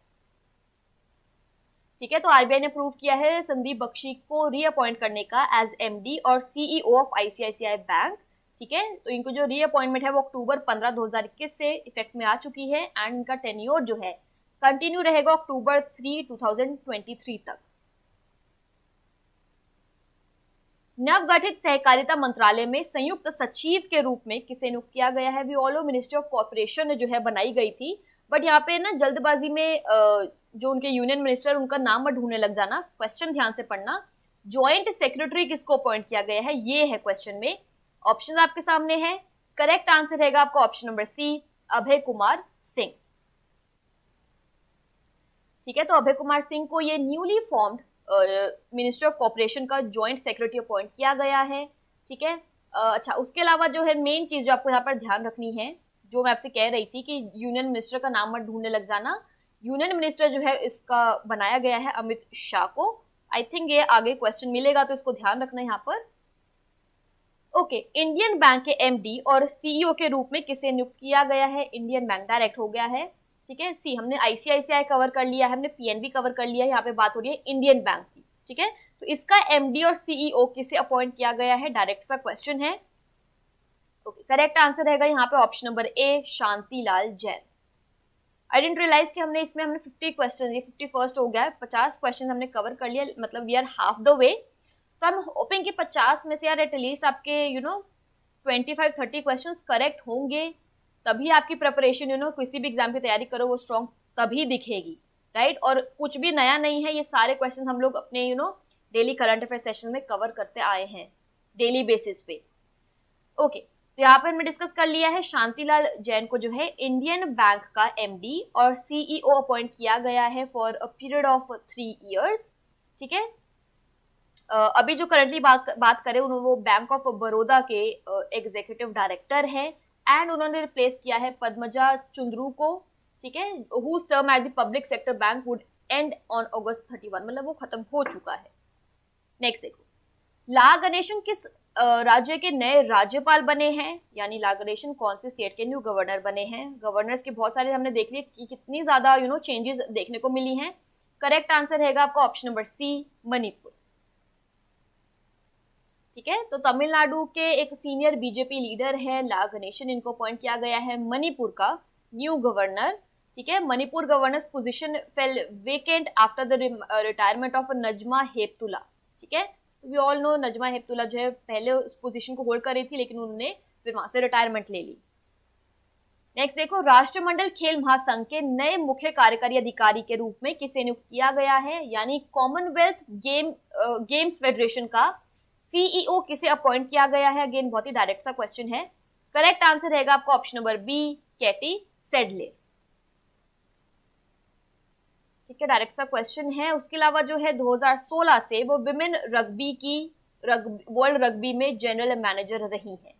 Speaker 1: ठीक है तो आरबीआई ने प्रूव किया है संदीप बख्शी को रीअपॉइंट करने का एज एमडी और सीईओ ऑफ आईसीआईसीआई बैंक ठीक है तो इनको जो रीअपॉइंटमेंट है वो अक्टूबर 15 2021 से इफेक्ट में आ चुकी है एंड इनका टेन्योर जो है कंटिन्यू रहेगा अक्टूबर ट्वेंटी थ्री तक नवगठित सहकारिता मंत्रालय में संयुक्त सचिव के रूप में किसे नियुक्त किया गया है वी मिनिस्ट्री ऑफ कॉर्पोरेशन जो है बनाई गई थी बट यहाँ पे ना जल्दबाजी में जो उनके यूनियन मिनिस्टर उनका नाम मत ढूंढने लग जाना क्वेश्चन ध्यान से पढ़ना ज्वाइंट सेक्रेटरी किसको अपॉइंट किया गया है ये है क्वेश्चन में ऑप्शन आपके सामने है करेक्ट आंसर रहेगा आपका option number C Abhay Kumar Singh ठीक है तो अभय कुमार सिंह को ये newly formed ministry of cooperation का ज्वाइंट सेक्रेटरी अपॉइंट किया गया है ठीक है अच्छा उसके अलावा जो है मेन चीज़ जो आपको यहाँ पर ध्यान रखनी है जो मैं आपसे कह रही थी कि यूनियन मिनिस्टर का नाम मत ढूंढने लग जाना यूनियन मिनिस्टर जो है इसका बनाया गया है अमित शाह को आई थिंक ये आगे क्वेश्चन मिलेगा तो इसको ध्यान रखना यहाँ पर ओके इंडियन बैंक के एमडी और सीईओ e के रूप में किसे नियुक्त किया गया है इंडियन बैंक डायरेक्ट हो गया है ठीक है सी हमने आईसीआईसीआई कवर कर लिया है हमने पीएनबी कवर कर लिया है यहाँ पे बात हो रही है इंडियन बैंक की ठीक है तो इसका एमडी और सीईओ e किसे अपॉइंट किया गया है डायरेक्ट सा क्वेश्चन है ओके करेक्ट आंसर रहेगा यहाँ पे option number A Shantilal Jain I didn't realise कि हमने इसमें हमने फिफ्टी क्वेश्चन फिफ्टी फर्स्ट हो गया है पचास क्वेश्चन हमने कवर कर लिया मतलब we are half the way तो आई एम होपिंग कि पचास में से यार एटलीस्ट आपके you know twenty five thirty question correct होंगे तभी आपकी प्रिपरेशन यू नो किसी भी एग्जाम की तैयारी करो वो स्ट्रॉन्ग तभी दिखेगी राइट और कुछ भी नया नहीं है ये सारे क्वेश्चन हम लोग अपने you know daily current affair session में कवर करते आए हैं डेली बेसिस पे ओके तो यहाँ पर मैं डिस्कस कर लिया है शांतिलाल जैन को जो है इंडियन बैंक का एमडी और सीईओ अपॉइंट e किया गया है for a period of three years ठीक है अभी जो करंटली बात बात करें उन्होंने वो बैंक ऑफ बड़ौदा के एग्जीक्यूटिव डायरेक्टर हैं एंड उन्होंने रिप्लेस किया है पद्मजा चुंदरू को ठीक है whose term at the public sector bank would end on August 31 मतलब वो खत्म हो चुका है नेक्स्ट देखो ला गणेशन किस राज्य के नए राज्यपाल बने हैं यानी ला गणेशन कौन से स्टेट के न्यू गवर्नर बने हैं गवर्नर्स के बहुत सारे हमने देख लिए कि कितनी ज्यादा यू नो चेंजेस देखने को मिली हैं करेक्ट आंसर रहेगा आपका ऑप्शन नंबर सी मणिपुर ठीक है तो तमिलनाडु के एक सीनियर बीजेपी लीडर है ला गणेशन इनको अपॉइंट किया गया है मणिपुर का न्यू गवर्नर ठीक है Manipur governor position fell vacant after the retirement of Najma Heptulla ठीक है we all know Najma Heptulla जो है पहले उस पोजिशन को होल्ड कर रही थी लेकिन उन्होंने फिर वहां से रिटायरमेंट ले ली नेक्स्ट देखो राष्ट्रमंडल खेल महासंघ के नए मुख्य कार्यकारी अधिकारी के रूप में किसे नियुक्त किया गया है यानी कॉमनवेल्थ गेम गेम्स फेडरेशन का सीईओ e किसे अपॉइंट किया गया है अगेन बहुत ही डायरेक्ट सा क्वेश्चन है करेक्ट आंसर रहेगा आपका option number B Katie Sadleir ठीक है डायरेक्ट सा क्वेश्चन है उसके अलावा जो है 2016 से वो विमेन रग्बी की वर्ल्ड रग्बी में जनरल मैनेजर रही हैं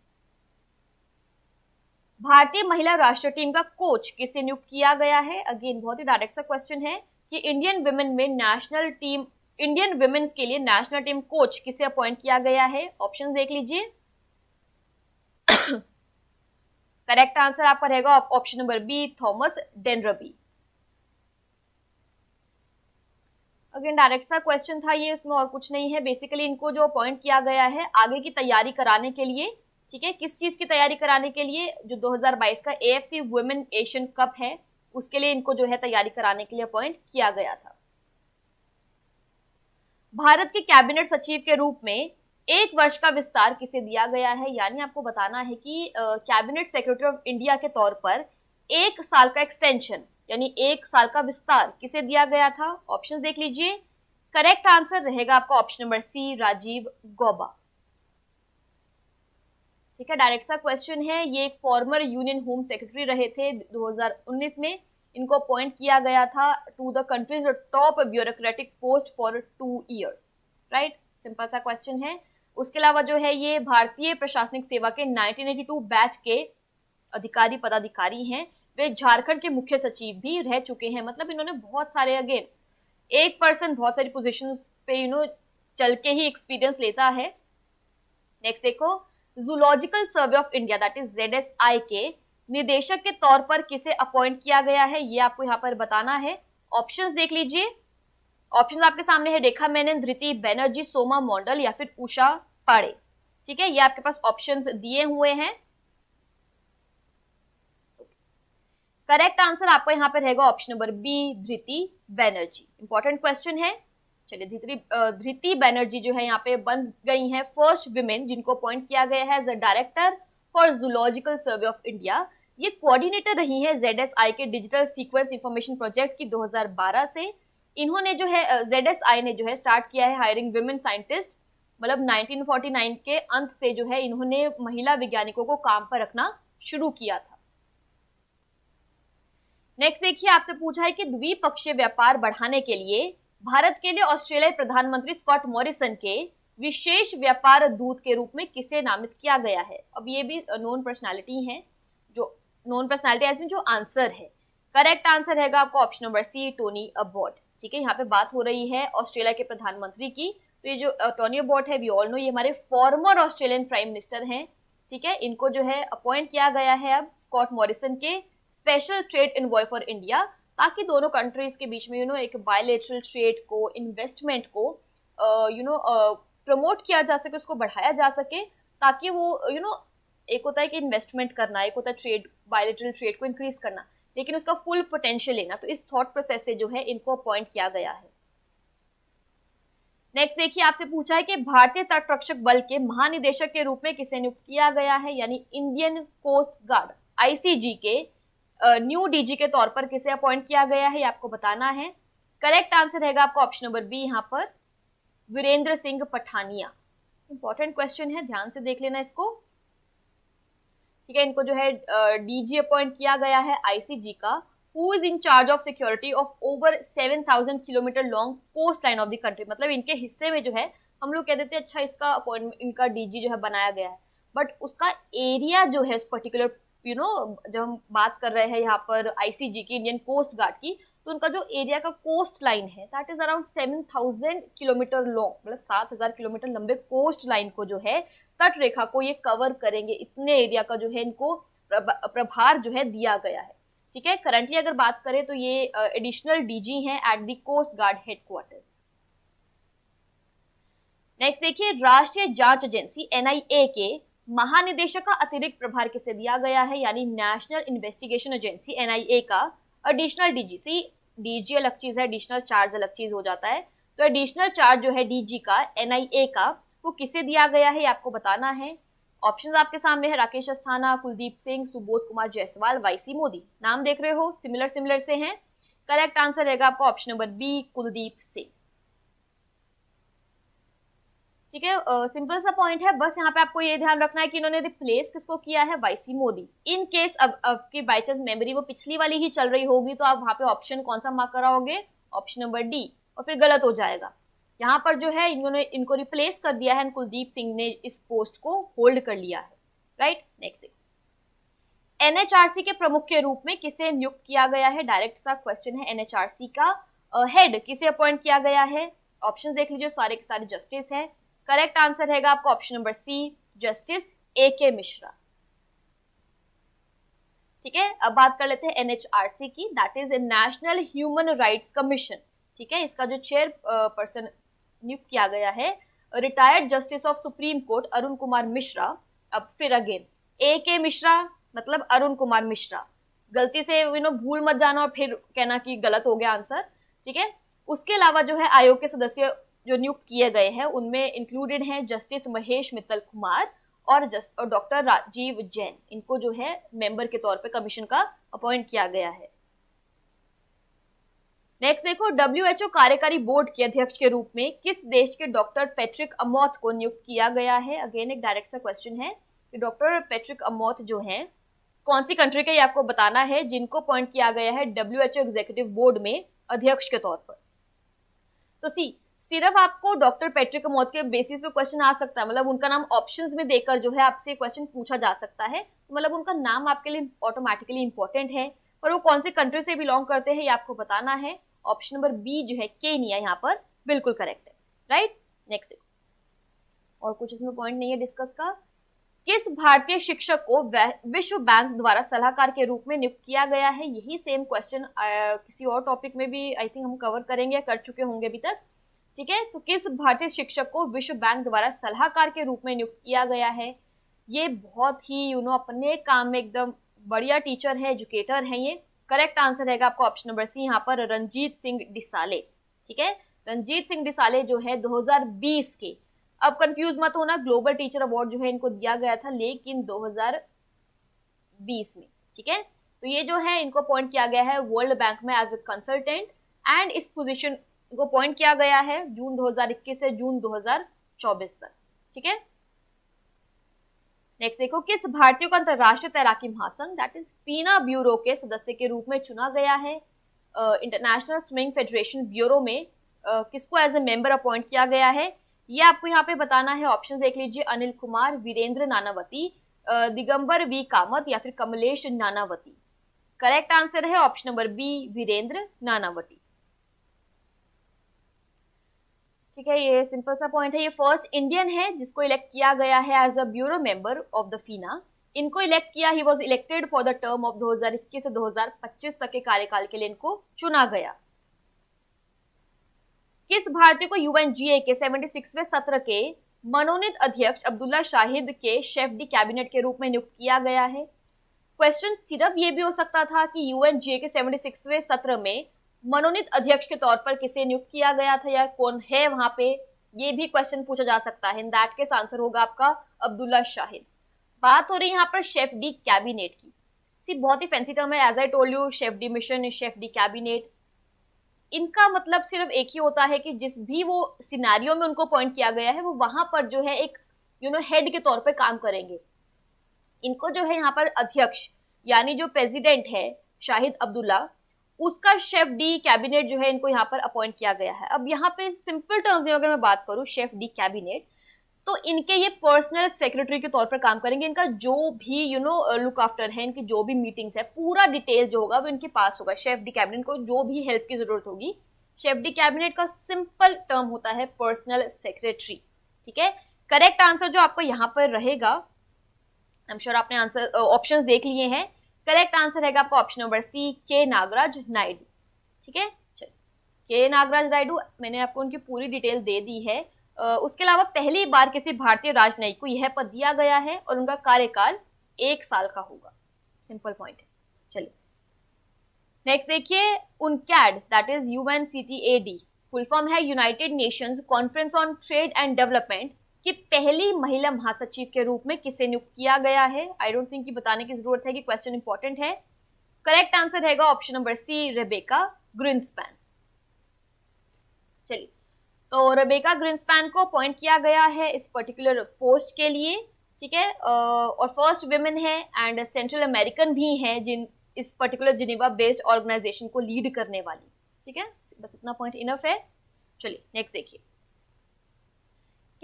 Speaker 1: भारतीय महिला राष्ट्रीय टीम का कोच किसे नियुक्त किया गया है अगेन बहुत ही डायरेक्ट सा क्वेश्चन है कि इंडियन वुमेन में नेशनल टीम इंडियन वुमेन्स के लिए नेशनल टीम कोच किसे अपॉइंट किया गया है ऑप्शन देख लीजिए करेक्ट आंसर आपका रहेगा option number B Thomas Dennerby again direct सा क्वेश्चन था ये उसमें और कुछ नहीं है बेसिकली इनको जो अपॉइंट किया गया है आगे की तैयारी कराने के लिए ठीक है किस चीज़ की तैयारी कराने के लिए जो 2022 का एएफसी वुमेन एशियन कप है उसके लिए इनको जो है तैयारी कराने के लिए अपॉइंट किया गया था भारत के कैबिनेट सचिव के रूप में एक वर्ष का विस्तार किसे दिया गया है यानी आपको बताना है कि कैबिनेट सेक्रेटरी ऑफ इंडिया के तौर पर एक साल का एक्सटेंशन यानी एक साल का विस्तार किसे दिया गया था ऑप्शन देख लीजिए करेक्ट आंसर रहेगा आपका option number C Rajiv Gauba ठीक है डायरेक्ट सा क्वेश्चन है ये एक फॉर्मर यूनियन होम सेक्रेटरी रहे थे 2019 में इनको अपॉइंट किया गया था to the country's top bureaucratic post for two years right simple सा क्वेश्चन है उसके अलावा जो है ये भारतीय प्रशासनिक सेवा के 1982 बैच के अधिकारी पदाधिकारी हैं वे झारखंड के मुख्य सचिव भी रह चुके हैं मतलब इन्होंने बहुत सारे अगेन एक पर्सन बहुत सारी पोजिशन पे यू नो चल के ही एक्सपीरियंस लेता है नेक्स्ट देखो zoological survey of India that is Z S I के निदेशक के तौर पर किसे अपॉइंट किया गया है ये आपको यहाँ पर बताना है ऑप्शन देख लीजिए ऑप्शन आपके सामने है रेखा मैंने धृति बैनर्जी सोमा मॉडल या फिर उषा पाड़े ठीक है ये आपके पास ऑप्शन दिए हुए हैं करेक्ट आंसर आपको यहाँ पर रहेगा option number B Dhriti Banerjee important question है चलिए धृति धृति बैनर्जी जो है यहाँ पे बन गई हैं फर्स्ट विमेन जिनको अपॉइंट किया गया है as a director for zoological survey of India ये कोऑर्डिनेटर रही हैं जेड एस आई के डिजिटल सीक्वेंस इंफॉर्मेशन प्रोजेक्ट की 2012 से इन्होंने जो है जेड एस आई ने जो है स्टार्ट किया है हायरिंग विमेन साइंटिस्ट मतलब 1949 के अंत से जो है इन्होंने महिला वैज्ञानिकों को काम पर रखना शुरू किया था नेक्स्ट देखिए आपसे पूछा है कि द्विपक्षीय व्यापार बढ़ाने के लिए भारत के लिए ऑस्ट्रेलियाई प्रधानमंत्री स्कॉट मॉरिसन के विशेष व्यापार दूत के रूप में किसे नामित किया गया है अब ये भी नॉन पर्सनालिटी है जो नॉन पर्सनालिटी जो आंसर है करेक्ट आंसर रहेगा आपका option number C Tony Abbott ठीक है यहाँ पे बात हो रही है ऑस्ट्रेलिया के प्रधानमंत्री की तो ये जो टोनी अबॉट है वी ऑल नो ये हमारे फॉर्मर ऑस्ट्रेलियन प्राइम मिनिस्टर हैं ठीक है इनको जो है अपॉइंट किया गया है अब स्कॉट मॉरिसन के special trade in for India ताकि दोनों कंट्रीज के बीच में यू you नो know, एक बायोलेट्रल ट्रेड को इन्वेस्टमेंट को यू नो प्रमोट किया जा सके उसको बढ़ाया जा सके ताकि वो यू you नो know, एक होता है कि इन्वेस्टमेंट करना एक होता है ट्रेड बायोलिटरल ट्रेड को इंक्रीज करना लेकिन उसका फुल पोटेंशियल लेना तो इस थॉट प्रोसेस से जो है इनको अपॉइंट किया गया है नेक्स्ट देखिए आपसे पूछा है कि भारतीय तटरक्षक बल के महानिदेशक के रूप में किसे नियुक्त किया गया है यानी इंडियन कोस्ट गार्ड आईसीजी के न्यू डीजी के तौर पर किसे अपॉइंट किया गया है ये आपको बताना है करेक्ट आंसर रहेगा आपका ऑप्शन नंबर बी यहाँ पर वीरेंद्र सिंह पठानिया इंपॉर्टेंट क्वेश्चन है ध्यान से देख लेना इसको ठीक है इनको जो है डीजी अपॉइंट किया गया है आईसीजी का who is in charge of security of over seven thousand kilometre long coast line of the country मतलब इनके हिस्से में जो है हम लोग कह देते हैं अच्छा इसका अपॉइंटमेंट इनका डीजी जो है बनाया गया है बट उसका एरिया जो है उस पर्टिकुलर यू नो जब हम बात कर रहे हैं यहाँ पर आईसीजी की इंडियन कोस्ट गार्ड की तो उनका जो एरिया का कोस्ट लाइन है that is around seven thousand kilometre long मतलब सात हजार किलोमीटर लंबे कोस्ट लाइन को जो है तट रेखा को ये कवर करेंगे इतने एरिया का जो है इनको प्रभार जो है दिया गया है ठीक है करंटली अगर बात करें तो ये एडिशनल डीजी हैं at the coast guard headquarters next देखिए राष्ट्रीय जांच एजेंसी एनआईए के महानिदेशक का अतिरिक्त प्रभार किसे दिया गया है यानी नेशनल इन्वेस्टिगेशन एजेंसी एनआईए का एडिशनल डीजी सी डीजी अलग चीज है एडिशनल चार्ज अलग चीज हो जाता है तो एडिशनल चार्ज जो है डीजी का एनआईए का वो किसे दिया गया है आपको बताना है ऑप्शंस आपके सामने है राकेश अस्थाना कुलदीप सिंह सुबोध कुमार जायसवाल वाईसी मोदी नाम देख रहे हो सिमिलर सिमिलर से हैं करेक्ट आंसर रहेगा आपका option number B Kuldeep Singh ठीक है सिंपल सा पॉइंट है बस यहाँ पे आपको ये ध्यान रखना है कि इन्होंने रिप्लेस किसको किया है वाईसी मोदी इन केस अब आपकी बाई चांस मेमोरी वो पिछली वाली ही चल रही होगी तो आप वहाँ पे ऑप्शन कौन सा मार्क कराओगे ऑप्शन नंबर डी और फिर गलत हो जाएगा यहाँ पर जो है इन्होंने इनको रिप्लेस कर दिया है कुलदीप सिंह ने इस पोस्ट को होल्ड कर लिया है राइट नेक्स्ट एनएचआरसी के प्रमुख के रूप में किसे नियुक्त किया गया है डायरेक्ट सा क्वेश्चन है एनएचआरसी का हेड uh, किसे अपॉइंट किया गया है ऑप्शन देख लीजिए सारे के सारे जस्टिस हैं करेक्ट आंसर रहेगा आपका option number C justice A K Mishra ठीक है अब बात कर लेते हैं एनएचआरसी की that is a national human rights commission ठीक है इसका जो चेयर पर्सन नियुक्त किया गया है retired justice of supreme court Arun Kumar Mishra अब फिर अगेन ए के मिश्रा मतलब अरुण कुमार मिश्रा गलती से यू नो भूल मत जाना और फिर कहना कि गलत हो गया आंसर ठीक है उसके अलावा जो है आयोग के सदस्य जो नियुक्त किए गए हैं उनमें इंक्लूडेड हैं जस्टिस महेश मित्तल कुमार और जस्ट और डॉक्टर राजीव जैन इनको जो है मेंबर के तौर पे कमीशन का अपॉइंट किया गया है नेक्स्ट देखो डब्ल्यूएचओ कार्यकारी बोर्ड के अध्यक्ष के रूप में किस देश के डॉक्टर पैट्रिक अमोथ को नियुक्त किया गया है अगेन एक डायरेक्ट सा क्वेश्चन है कि डॉक्टर पैट्रिक अमोथ जो है कौन सी कंट्री का ये आपको बताना है जिनको अपॉइंट किया गया है ओ एग्जीक्यूटिव बोर्ड में अध्यक्ष के तौर पर तो सी सिर्फ आपको डॉक्टर पेट्रिक मौत के बेसिस पे क्वेश्चन आ सकता है मतलब उनका नाम ऑप्शंस में देकर जो है आपसे क्वेश्चन पूछा जा सकता है तो मतलब उनका नाम आपके लिए ऑटोमेटिकली इंपॉर्टेंट है और वो कौन से कंट्री से बिलोंग करते हैं ये आपको बताना है ऑप्शन नंबर बी जो है केनिया यहाँ पर बिल्कुल करेक्ट है राइट नेक्स्ट देखो और कुछ इसमें पॉइंट नहीं है डिस्कस का किस भारतीय शिक्षक को विश्व बैंक द्वारा सलाहकार के रूप में नियुक्त किया गया है यही सेम क्वेश्चन किसी और टॉपिक में भी आई थिंक हम कवर करेंगे कर चुके होंगे अभी तक ठीक है तो किस भारतीय शिक्षक को विश्व बैंक द्वारा सलाहकार के रूप में नियुक्त किया गया है ये बहुत ही यू नो अपने काम में एकदम बढ़िया टीचर है एजुकेटर है ये करेक्ट आंसर रहेगा आपको ऑप्शन नंबर सी यहाँ पर रंजीत सिंह डिसाले ठीक है रंजीत सिंह डिसाले जो है 2020 के अब कंफ्यूज मत होना ग्लोबल टीचर अवार्ड जो है इनको दिया गया था लेकिन 2020 में ठीक है तो ये जो है इनको अपॉइंट किया गया है वर्ल्ड बैंक में एज ए कंसल्टेंट एंड इस पोजिशन को पॉइंट किया गया है जून 2021 से जून 2024 तक ठीक है नेक्स्ट देखो किस भारतीय को अंतरराष्ट्रीय तैराकी महासंघ दैट इज फीना ब्यूरो के सदस्य के रूप में चुना गया है इंटरनेशनल स्विमिंग फेडरेशन ब्यूरो में uh, किसको एज ए मेंबर अपॉइंट किया गया है ये आपको यहाँ पे बताना है ऑप्शन देख लीजिए अनिल कुमार वीरेंद्र नानावती दिगंबर वी कामत या फिर कमलेश नानावती करेक्ट आंसर है option number B Virendra Nanavati ठीक है ये सिंपल सा पॉइंट है ये फर्स्ट इंडियन है जिसको इलेक्ट किया गया है as a bureau member of the FINA इनको इलेक्ट किया he was elected for the term of 2021 से 2025 तक के कार्यकाल के लिए इनको चुना गया किस भारतीय को यूएनजीए के 76वें सत्र के मनोनीत अध्यक्ष अब्दुल्ला शाहिद के शेफ डी कैबिनेट के रूप में नियुक्त किया गया है क्वेश्चन सिर्फ ये भी हो सकता था कि यूएनजीए के 76वें सत्र में मनोनीत अध्यक्ष के तौर पर किसे नियुक्त किया गया था या कौन है वहां पे ये भी क्वेश्चन पूछा जा सकता है दैट केस आंसर होगा आपका अब्दुल्ला शाहिद बात हो रही है यहाँ पर शेफ डी कैबिनेट की सी बहुत ही फैंसी टर्म है as I told you chef de mission chef de cabinet इनका मतलब सिर्फ एक ही होता है कि जिस भी वो सिनारियों में उनको अपॉइंट किया गया है वो वहां पर जो है एक यू नो हेड के तौर पर काम करेंगे इनको जो है यहाँ पर अध्यक्ष यानी जो प्रेसिडेंट है शाहिद अब्दुल्ला उसका शेफ डी कैबिनेट जो है इनको यहाँ पर अपॉइंट किया गया है अब यहाँ पे सिंपल टर्म्स में अगर मैं बात करूँ शेफ डी कैबिनेट तो इनके ये पर्सनल सेक्रेटरी के तौर पर काम करेंगे इनका जो भी यू नो लुक आफ्टर है इनकी जो भी मीटिंग्स है पूरा डिटेल जो होगा वो इनके पास होगा शेफ डी कैबिनेट को जो भी हेल्प की जरूरत होगी शेफ डी कैबिनेट का सिंपल टर्म होता है पर्सनल सेक्रेटरी ठीक है करेक्ट आंसर जो आपका यहाँ पर रहेगा आई एम श्योर आपने आंसर ऑप्शन देख लिए हैं करेक्ट आंसर है आपका ऑप्शन नंबर सी के नागराज नायडू ठीक है के नागराज नायडू मैंने आपको उनकी पूरी डिटेल दे दी है उसके अलावा पहली बार किसी भारतीय राजनयिक को यह पद दिया गया है और उनका कार्यकाल एक साल का होगा सिंपल पॉइंट है चलिए नेक्स्ट देखिए UNCTAD that is U N C T A D full form है United Nations conference on trade and development कि पहली महिला महासचिव के रूप में किसे नियुक्त किया गया है आई डोंट थिंक बताने की जरूरत है कि क्वेश्चन इंपॉर्टेंट है करेक्ट आंसर रहेगा option number C Rebeca Grynspan चलिए तो रेबेका ग्रिंसपैन को अपॉइंट किया गया है इस पर्टिकुलर पोस्ट के लिए ठीक है और फर्स्ट वेमेन है एंड सेंट्रल अमेरिकन भी हैं जिन इस पर्टिकुलर जिनेवा बेस्ड ऑर्गेनाइजेशन को लीड करने वाली ठीक है बस इतना पॉइंट इनफ है चलिए नेक्स्ट देखिए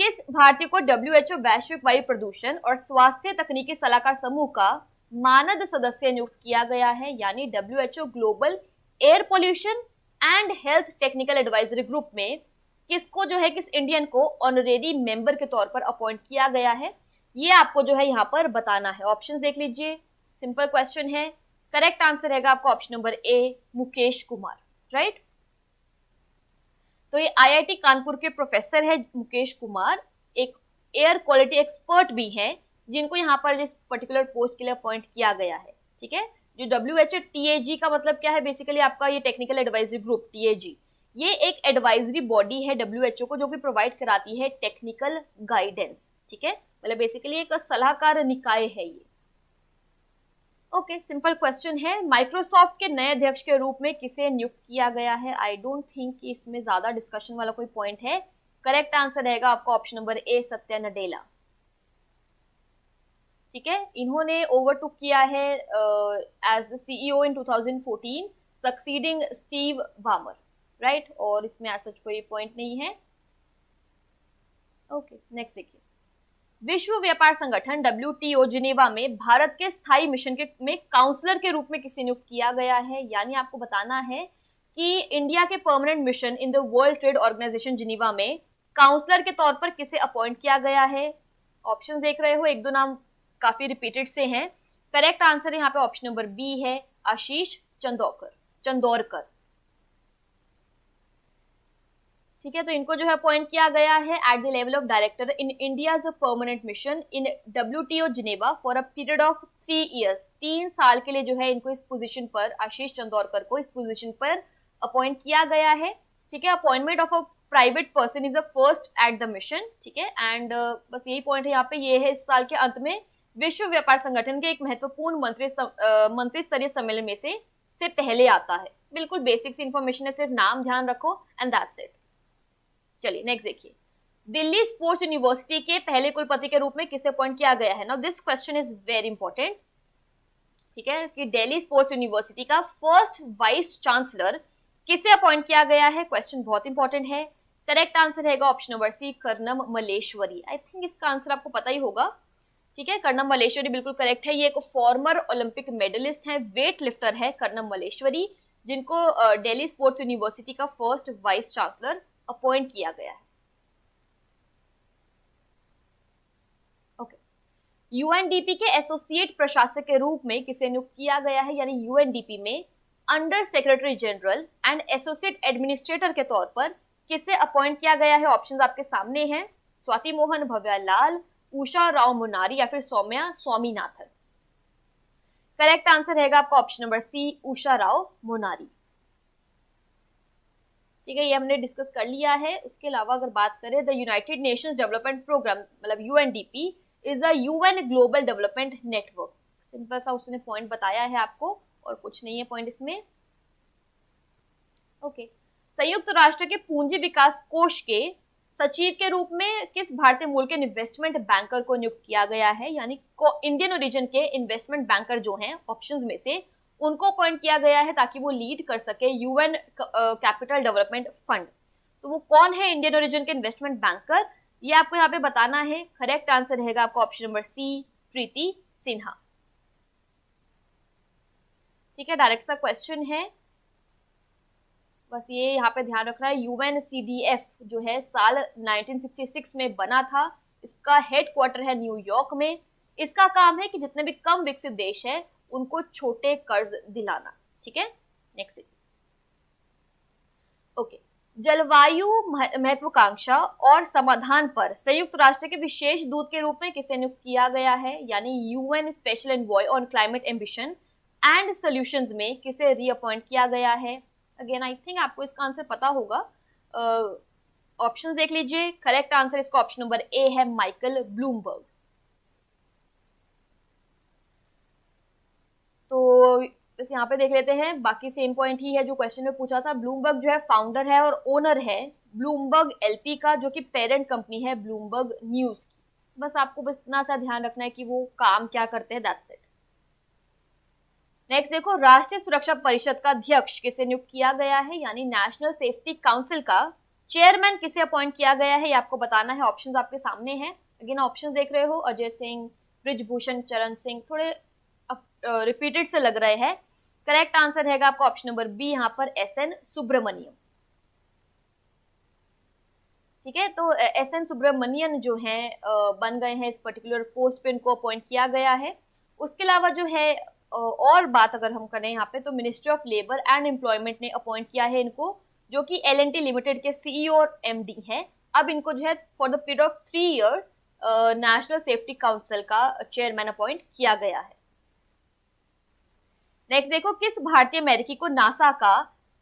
Speaker 1: किस भारतीय को ओ वैश्विक वायु प्रदूषण और स्वास्थ्य तकनीकी सलाहकार समूह का मानद सदस्य नियुक्त किया गया है यानी ओ global air pollution and health technical advisory group में किसको जो है किस इंडियन को ऑनरेरी मेंबर के तौर पर अपॉइंट किया गया है ये आपको जो है यहाँ पर बताना है ऑप्शन देख लीजिए सिंपल क्वेश्चन है करेक्ट आंसर रहेगा आपका option number A Mukesh Kumar right right? तो ये आईआईटी कानपुर के प्रोफेसर है मुकेश कुमार एक एयर क्वालिटी एक्सपर्ट भी हैं जिनको यहाँ पर जिस पर्टिकुलर पोस्ट के लिए अपॉइंट किया गया है ठीक है जो डब्ल्यू एच टी का मतलब क्या है बेसिकली आपका ये टेक्निकल एडवाइजरी ग्रुप टी ये एक एडवाइजरी बॉडी है डब्ल्यू को जो कि प्रोवाइड कराती है टेक्निकल गाइडेंस ठीक है मतलब बेसिकली एक सलाहकार निकाय है ये ओके सिंपल क्वेश्चन है माइक्रोसॉफ्ट के नए अध्यक्ष के रूप में किसे नियुक्त किया गया है आई डोंट थिंक कि इसमें ज्यादा डिस्कशन वाला कोई पॉइंट है करेक्ट आंसर रहेगा आपका option number A Satya Nadella ठीक है इन्होंने ओवरटुक किया है as the CEO in 2014 succeeding Steve Ballmer right और इसमें एज सच कोई पॉइंट नहीं है ओके नेक्स्ट देखिए विश्व व्यापार संगठन डब्ल्यू जिनेवा में भारत के स्थायी मिशन के में काउंसलर के रूप में किसी नियुक्त किया गया है यानी आपको बताना है कि इंडिया के permanent mission in the world trade organisation Geneva में काउंसलर के तौर पर किसे अपॉइंट किया गया है ऑप्शन देख रहे हो एक दो नाम काफी रिपीटेड से हैं करेक्ट आंसर यहाँ पे ऑप्शन नंबर बी है आशीष चंदौकर चंदौरकर ठीक है तो इनको जो है अपॉइंट किया गया है at the level of director in India permanent mission in W T O Geneva for a period of three years तीन साल के लिए जो है इनको इस पोजिशन पर आशीष चंदौरकर को इस पोजिशन पर अपॉइंट किया गया है ठीक है appointment of a private person is a first at the mission ठीक है एंड uh, बस यही पॉइंट है यहाँ पे ये है इस साल के अंत में विश्व व्यापार संगठन के एक महत्वपूर्ण मंत्री uh, मंत्री स्तरीय सम्मेलन में से से पहले आता है बिल्कुल बेसिक्स इन्फॉर्मेशन है सिर्फ नाम ध्यान रखो एंड दैट्स इट चलिए नेक्स्ट देखिए दिल्ली स्पोर्ट्स यूनिवर्सिटी के पहले कुलपति के रूप में किसे अपॉइंट किया गया है now this question is very important ठीक है कि दिल्ली स्पोर्ट्स यूनिवर्सिटी का फर्स्ट वाइस चांसलर किसे अपॉइंट किया गया है क्वेश्चन बहुत इंपॉर्टेंट है करेक्ट आंसर रहेगा option number C Karnam Malleswari I think इसका आंसर आपको पता ही होगा ठीक है कर्णम मलेश्वरी बिल्कुल करेक्ट है ये एक फॉर्मर ओलंपिक मेडलिस्ट है वेट लिफ्टर है कर्णम मलेश्वरी जिनको डेली स्पोर्ट्स यूनिवर्सिटी का फर्स्ट वाइस चांसलर अपॉइंट किया गया है ओके यूएनडीपी के एसोसिएट प्रशासक के रूप में किसे नियुक्त किया गया है यानी यूएनडीपी में under secretary general and associate administrator के तौर पर किसे अपॉइंट किया गया है ऑप्शंस आपके सामने हैं स्वाति मोहन भव्या लाल उषा राव मुनारी या फिर सौम्या स्वामीनाथन करेक्ट आंसर रहेगा आपका option number C Usha Rao Monari ठीक है ये हमने डिस्कस कर लिया है उसके अलावा अगर बात करें the United Nations development programme मतलब you is the UN global development network simple सा उसने पॉइंट बताया है आपको और कुछ नहीं है पॉइंट इसमें ओके संयुक्त राष्ट्र के पूंजी विकास कोष के सचिव के रूप में किस भारतीय मूल के इन्वेस्टमेंट बैंकर को नियुक्त किया गया है यानी इंडियन ओरिजिन के इन्वेस्टमेंट बैंकर जो हैं ऑप्शंस में से उनको अपॉइंट किया गया है ताकि वो लीड कर सके यूएन कैपिटल डेवलपमेंट फंड तो वो कौन है इंडियन ओरिजिन के इन्वेस्टमेंट बैंकर ये आपको यहाँ पे बताना है करेक्ट आंसर रहेगा आपको option number C Preeti Sinha ठीक है डायरेक्ट सा क्वेश्चन है बस ये यहाँ पे ध्यान रखना है यूएन जो है साल 1966 में बना था इसका हेडक्वार्टर है न्यूयॉर्क में इसका काम है कि जितने भी कम विकसित देश है उनको छोटे कर्ज दिलाना ठीक है नेक्स्ट ओके जलवायु महत्वाकांक्षा और समाधान पर संयुक्त राष्ट्र के विशेष दूत के रूप में किसे नियुक्त किया गया है यानी UN special envoy on climate ambition and solution में किसे रीअपॉइंट किया गया है अगेन आई थिंक आपको इसका आंसर पता होगा ऑप्शन uh, देख लीजिए करेक्ट आंसर इसका ऑप्शन नंबर ए है माइकल ब्लूमबर्ग तो बस यहाँ पे देख लेते हैं बाकी सेम पॉइंट ही है जो क्वेश्चन में पूछा था ब्लूमबर्ग जो है फाउंडर है और ओनर है ब्लूमबर्ग एलपी का जो कि पेरेंट कंपनी है ब्लूमबर्ग न्यूज़ की बस आपको बस इतना सा ध्यान रखना है कि वो काम क्या करते हैं दैट्स इट नेक्स्ट देखो राष्ट्रीय सुरक्षा परिषद का अध्यक्ष किसे नियुक्त किया गया है यानी नेशनल सेफ्टी काउंसिल का चेयरमैन किसे अपॉइंट किया गया है ये आपको बताना है ऑप्शंस आपके सामने हैं अगेन ऑप्शंस देख रहे हो अजय सिंह ब्रिजभूषण चरण सिंह थोड़े रिपीटेड से लग रहे हैं करेक्ट आंसर रहेगा आपका ऑप्शन नंबर बी यहाँ पर एस एन सुब्रमण्यम ठीक है तो एस एन सुब्रमण्यन जो है बन गए हैं इस पर्टिकुलर पोस्ट पे इनको अपॉइंट किया गया है उसके अलावा जो है और बात अगर हम करें यहाँ पे तो ministry of Labour and Employment ने अपॉइंट किया है इनको जो कि एल लिमिटेड के सीईओ e और एमडी हैं अब इनको जो है for the period of three years National Safety Council का चेयरमैन अपॉइंट किया गया है नेक्स्ट देखो किस भारतीय अमेरिकी को नासा का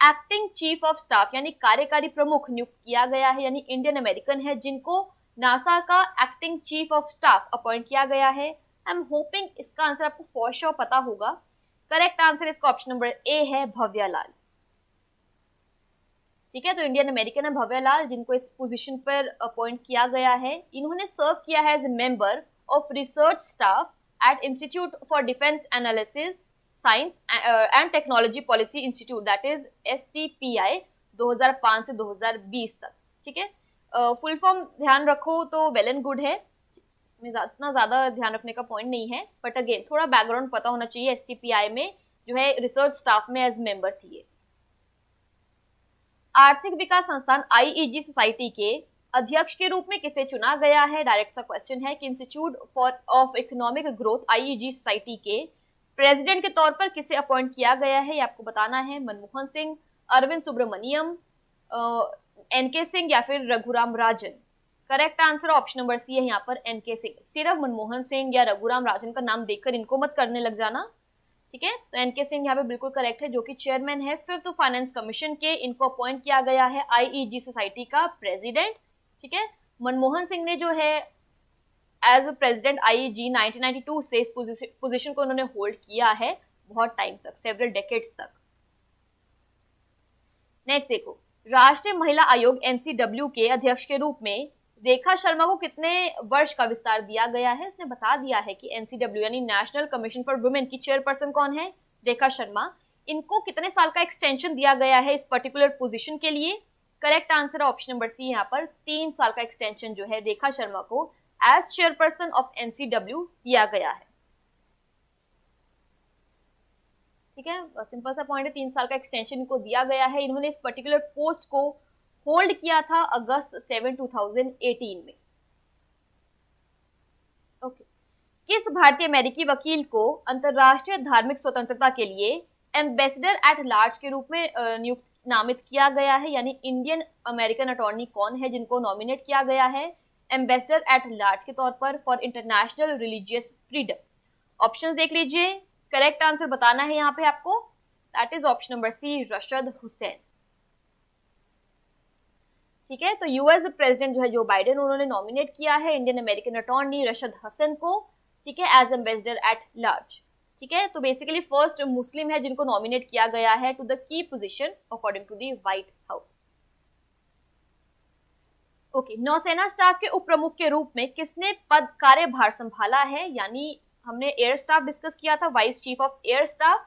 Speaker 1: एक्टिंग चीफ ऑफ स्टाफ यानी कार्यकारी प्रमुख नियुक्त किया गया है यानी इंडियन अमेरिकन है जिनको नासा का acting chief of staff appoint किया गया है आई एम होपिंग इसका आंसर आपको फॉर श्योर पता होगा करेक्ट आंसर इसका option number A Bhavya Lal लाल ठीक है तो इंडियन अमेरिकन है भव्या लाल जिनको इस पोजीशन पर अपॉइंट किया गया है इन्होंने सर्व किया है as a member of research staff at Institute for Defence Analysis Science and Technology Policy Institute that is S T P I दो हजार पाँच से दो हजार बीस तक ठीक है फुल uh, फॉर्म ध्यान रखो तो वेल एंड गुड है इसमें इतना ज़्यादा ध्यान रखने का पॉइंट नहीं है बट अगेन थोड़ा बैकग्राउंड पता होना चाहिए एस टी पी आई में जो है रिसर्च स्टाफ में एज मेंबर थी ये आर्थिक विकास संस्थान आईईजी सोसाइटी e के अध्यक्ष के रूप में किसे चुना गया है डायरेक्ट सा क्वेश्चन है कि Institute for of Economic Growth IEG society के प्रेसिडेंट के तौर पर किसे अपॉइंट किया गया है ये आपको बताना है मनमोहन सिंह अरविंद सुब्रमण्यम एन के सिंह या फिर Raghuram Rajan correct answer option number C है यहाँ पर एन के सिंह सिर्फ मनमोहन सिंह या रघुराम राजन का नाम देखकर इनको मत करने लग जाना ठीक है तो एन के सिंह यहाँ पे बिल्कुल करेक्ट है जो कि चेयरमैन है फिफ्थ तो फाइनेंस कमीशन के इनको अपॉइंट किया गया है आईईजी सोसाइटी का प्रेसिडेंट ठीक है मनमोहन सिंह ने जो है as a president I G nineteen से इस पोजिशन को उन्होंने होल्ड किया है बहुत टाइम तक सेवरल डेकेट्स तक नेक्स्ट देखो राष्ट्रीय महिला आयोग एनसीडब्ल्यू के अध्यक्ष के रूप में रेखा शर्मा को कितने वर्ष का विस्तार दिया गया है उसने बता दिया है कि एनसीडब्ल्यू यानी नेशनल कमीशन फॉर वुमेन की चेयरपर्सन कौन है रेखा शर्मा इनको कितने साल का एक्सटेंशन दिया गया है इस पर्टिकुलर पोजीशन के लिए correct answer option number C यहाँ पर तीन साल का एक्सटेंशन जो है रेखा शर्मा को एज चेयरपर्सन ऑफ एनसीडब्ल्यू दिया गया है ठीक है सिंपल सा पॉइंट है तीन साल का एक्सटेंशन इनको दिया गया है इन्होंने इस पर्टिकुलर पोस्ट को होल्ड किया था अगस्त 7 2018 में ओके किस भारतीय अमेरिकी वकील को अंतरराष्ट्रीय धार्मिक स्वतंत्रता के लिए एम्बेसडर एट लार्ज के रूप में नियुक्त नामित किया गया है यानी इंडियन अमेरिकन अटॉर्नी कौन है जिनको नॉमिनेट किया गया है एम्बेसडर एट लार्ज के तौर पर for International Religious Freedom option देख लीजिए करेक्ट आंसर बताना है यहाँ पे आपको that is option number C Rashad Hussain ठीक है तो यूएस प्रेसिडेंट जो है जो बाइडेन उन्होंने नॉमिनेट किया है Indian American attorney Rashad Hasan को ठीक है एज एम्बेसडर एट लार्ज ठीक है तो बेसिकली फर्स्ट मुस्लिम है जिनको नॉमिनेट किया गया है टू द की position according to the white House okay okay, नौसेना स्टाफ के उप प्रमुख के रूप में किसने पद कार्यभार संभाला है यानी हमने एयर स्टाफ डिस्कस किया था vice chief of air staff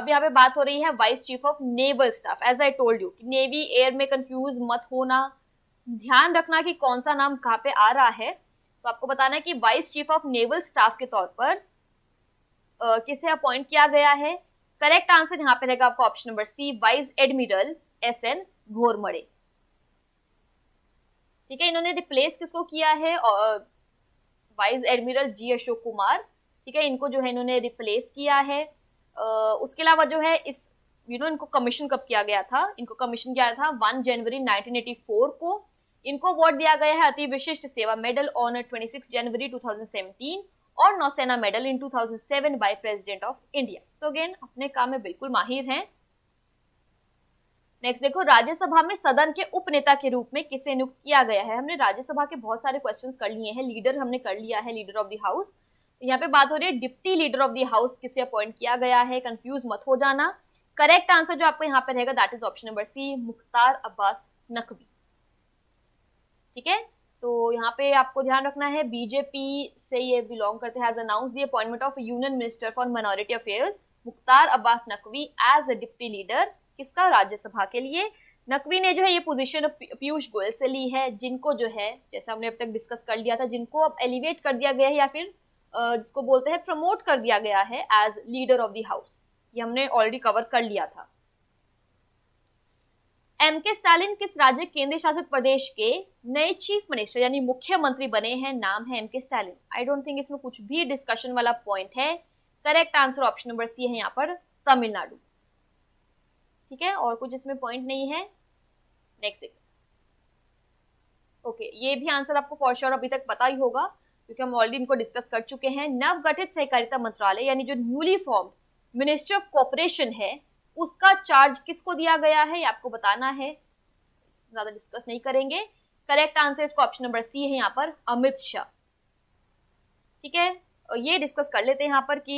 Speaker 1: अब यहाँ पे बात हो रही है vice chief of naval staff as I told you navy air में कंफ्यूज मत होना ध्यान रखना कि कौन सा नाम कहाँ पे आ रहा है तो आपको बताना है कि vice chief of naval staff के तौर पर आ, किसे अपॉइंट किया गया है करेक्ट आंसर यहाँ पे रहेगा आपका option number C vice admiral S N Ghormade ठीक है इन्होंने रिप्लेस किसको किया है vice admiral G Ashok Kumar ठीक है इनको जो है इन्होंने रिप्लेस किया है आ, उसके अलावा जो है इस यू नो इनको कमीशन कब किया गया था इनको कमीशन किया था वन जनवरी नाइनटीन एटी फोर को इनको अवार्ड दिया गया है अति विशिष्ट सेवा मेडल ऑन ट्वेंटी सिक्स जनवरी टू सेवनटीन और नौसेना medal in seven by President of India तो अगेन अपने काम में बिल्कुल माहिर हैं नेक्स्ट देखो राज्यसभा में सदन के उपनेता के रूप में किसे नियुक्त किया गया है हमने राज्यसभा के बहुत सारे क्वेश्चंस कर लिए हैं लीडर हमने कर लिया है लीडर ऑफ द हाउस यहाँ पे बात हो रही है deputy leader of the house किसे अपॉइंट किया गया है कंफ्यूज मत हो जाना करेक्ट आंसर जो आपको यहाँ पे रहेगा that is option number C Mukhtar Abbas Naqvi ठीक है तो यहाँ पे आपको ध्यान रखना है बीजेपी से ये बिलोंग करते हैं as announce appointment of union minister for minority affairs Mukhtar Abbas Naqvi as a deputy leader किसका राज्यसभा के लिए नकवी ने जो है ये पोजीशन पीयूष गोयल से ली है जिनको जो है जैसे हमने अब तक डिस्कस कर लिया था जिनको अब एलिवेट कर दिया गया है या फिर जिसको बोलते हैं प्रमोट कर दिया गया है as leader of the house ये हमने ऑलरेडी कवर कर लिया था एम के स्टालिन किस राज्य केंद्र शासित प्रदेश के नए चीफ मिनिस्टर यानी मुख्यमंत्री बने हैं नाम है एम के स्टालिन आई डोंट थिंक इसमें कुछ भी डिस्कशन वाला पॉइंट है correct answer option number C है यहाँ पर तमिलनाडु ठीक है और कुछ इसमें पॉइंट नहीं है नेक्स्ट देखो ओके ये भी आंसर आपको फॉर श्योर अभी तक पता ही होगा क्योंकि हम ऑलरेडी इनको डिस्कस कर चुके हैं नवगठित सहकारिता मंत्रालय यानी जो newly form ministry of cooperation है उसका चार्ज किसको दिया गया है ये आपको बताना है ज्यादा डिस्कस नहीं करेंगे करेक्ट आंसर इसको ऑप्शन नंबर सी है यहाँ पर अमित शाह ठीक है ये डिस्कस कर लेते हैं यहाँ पर कि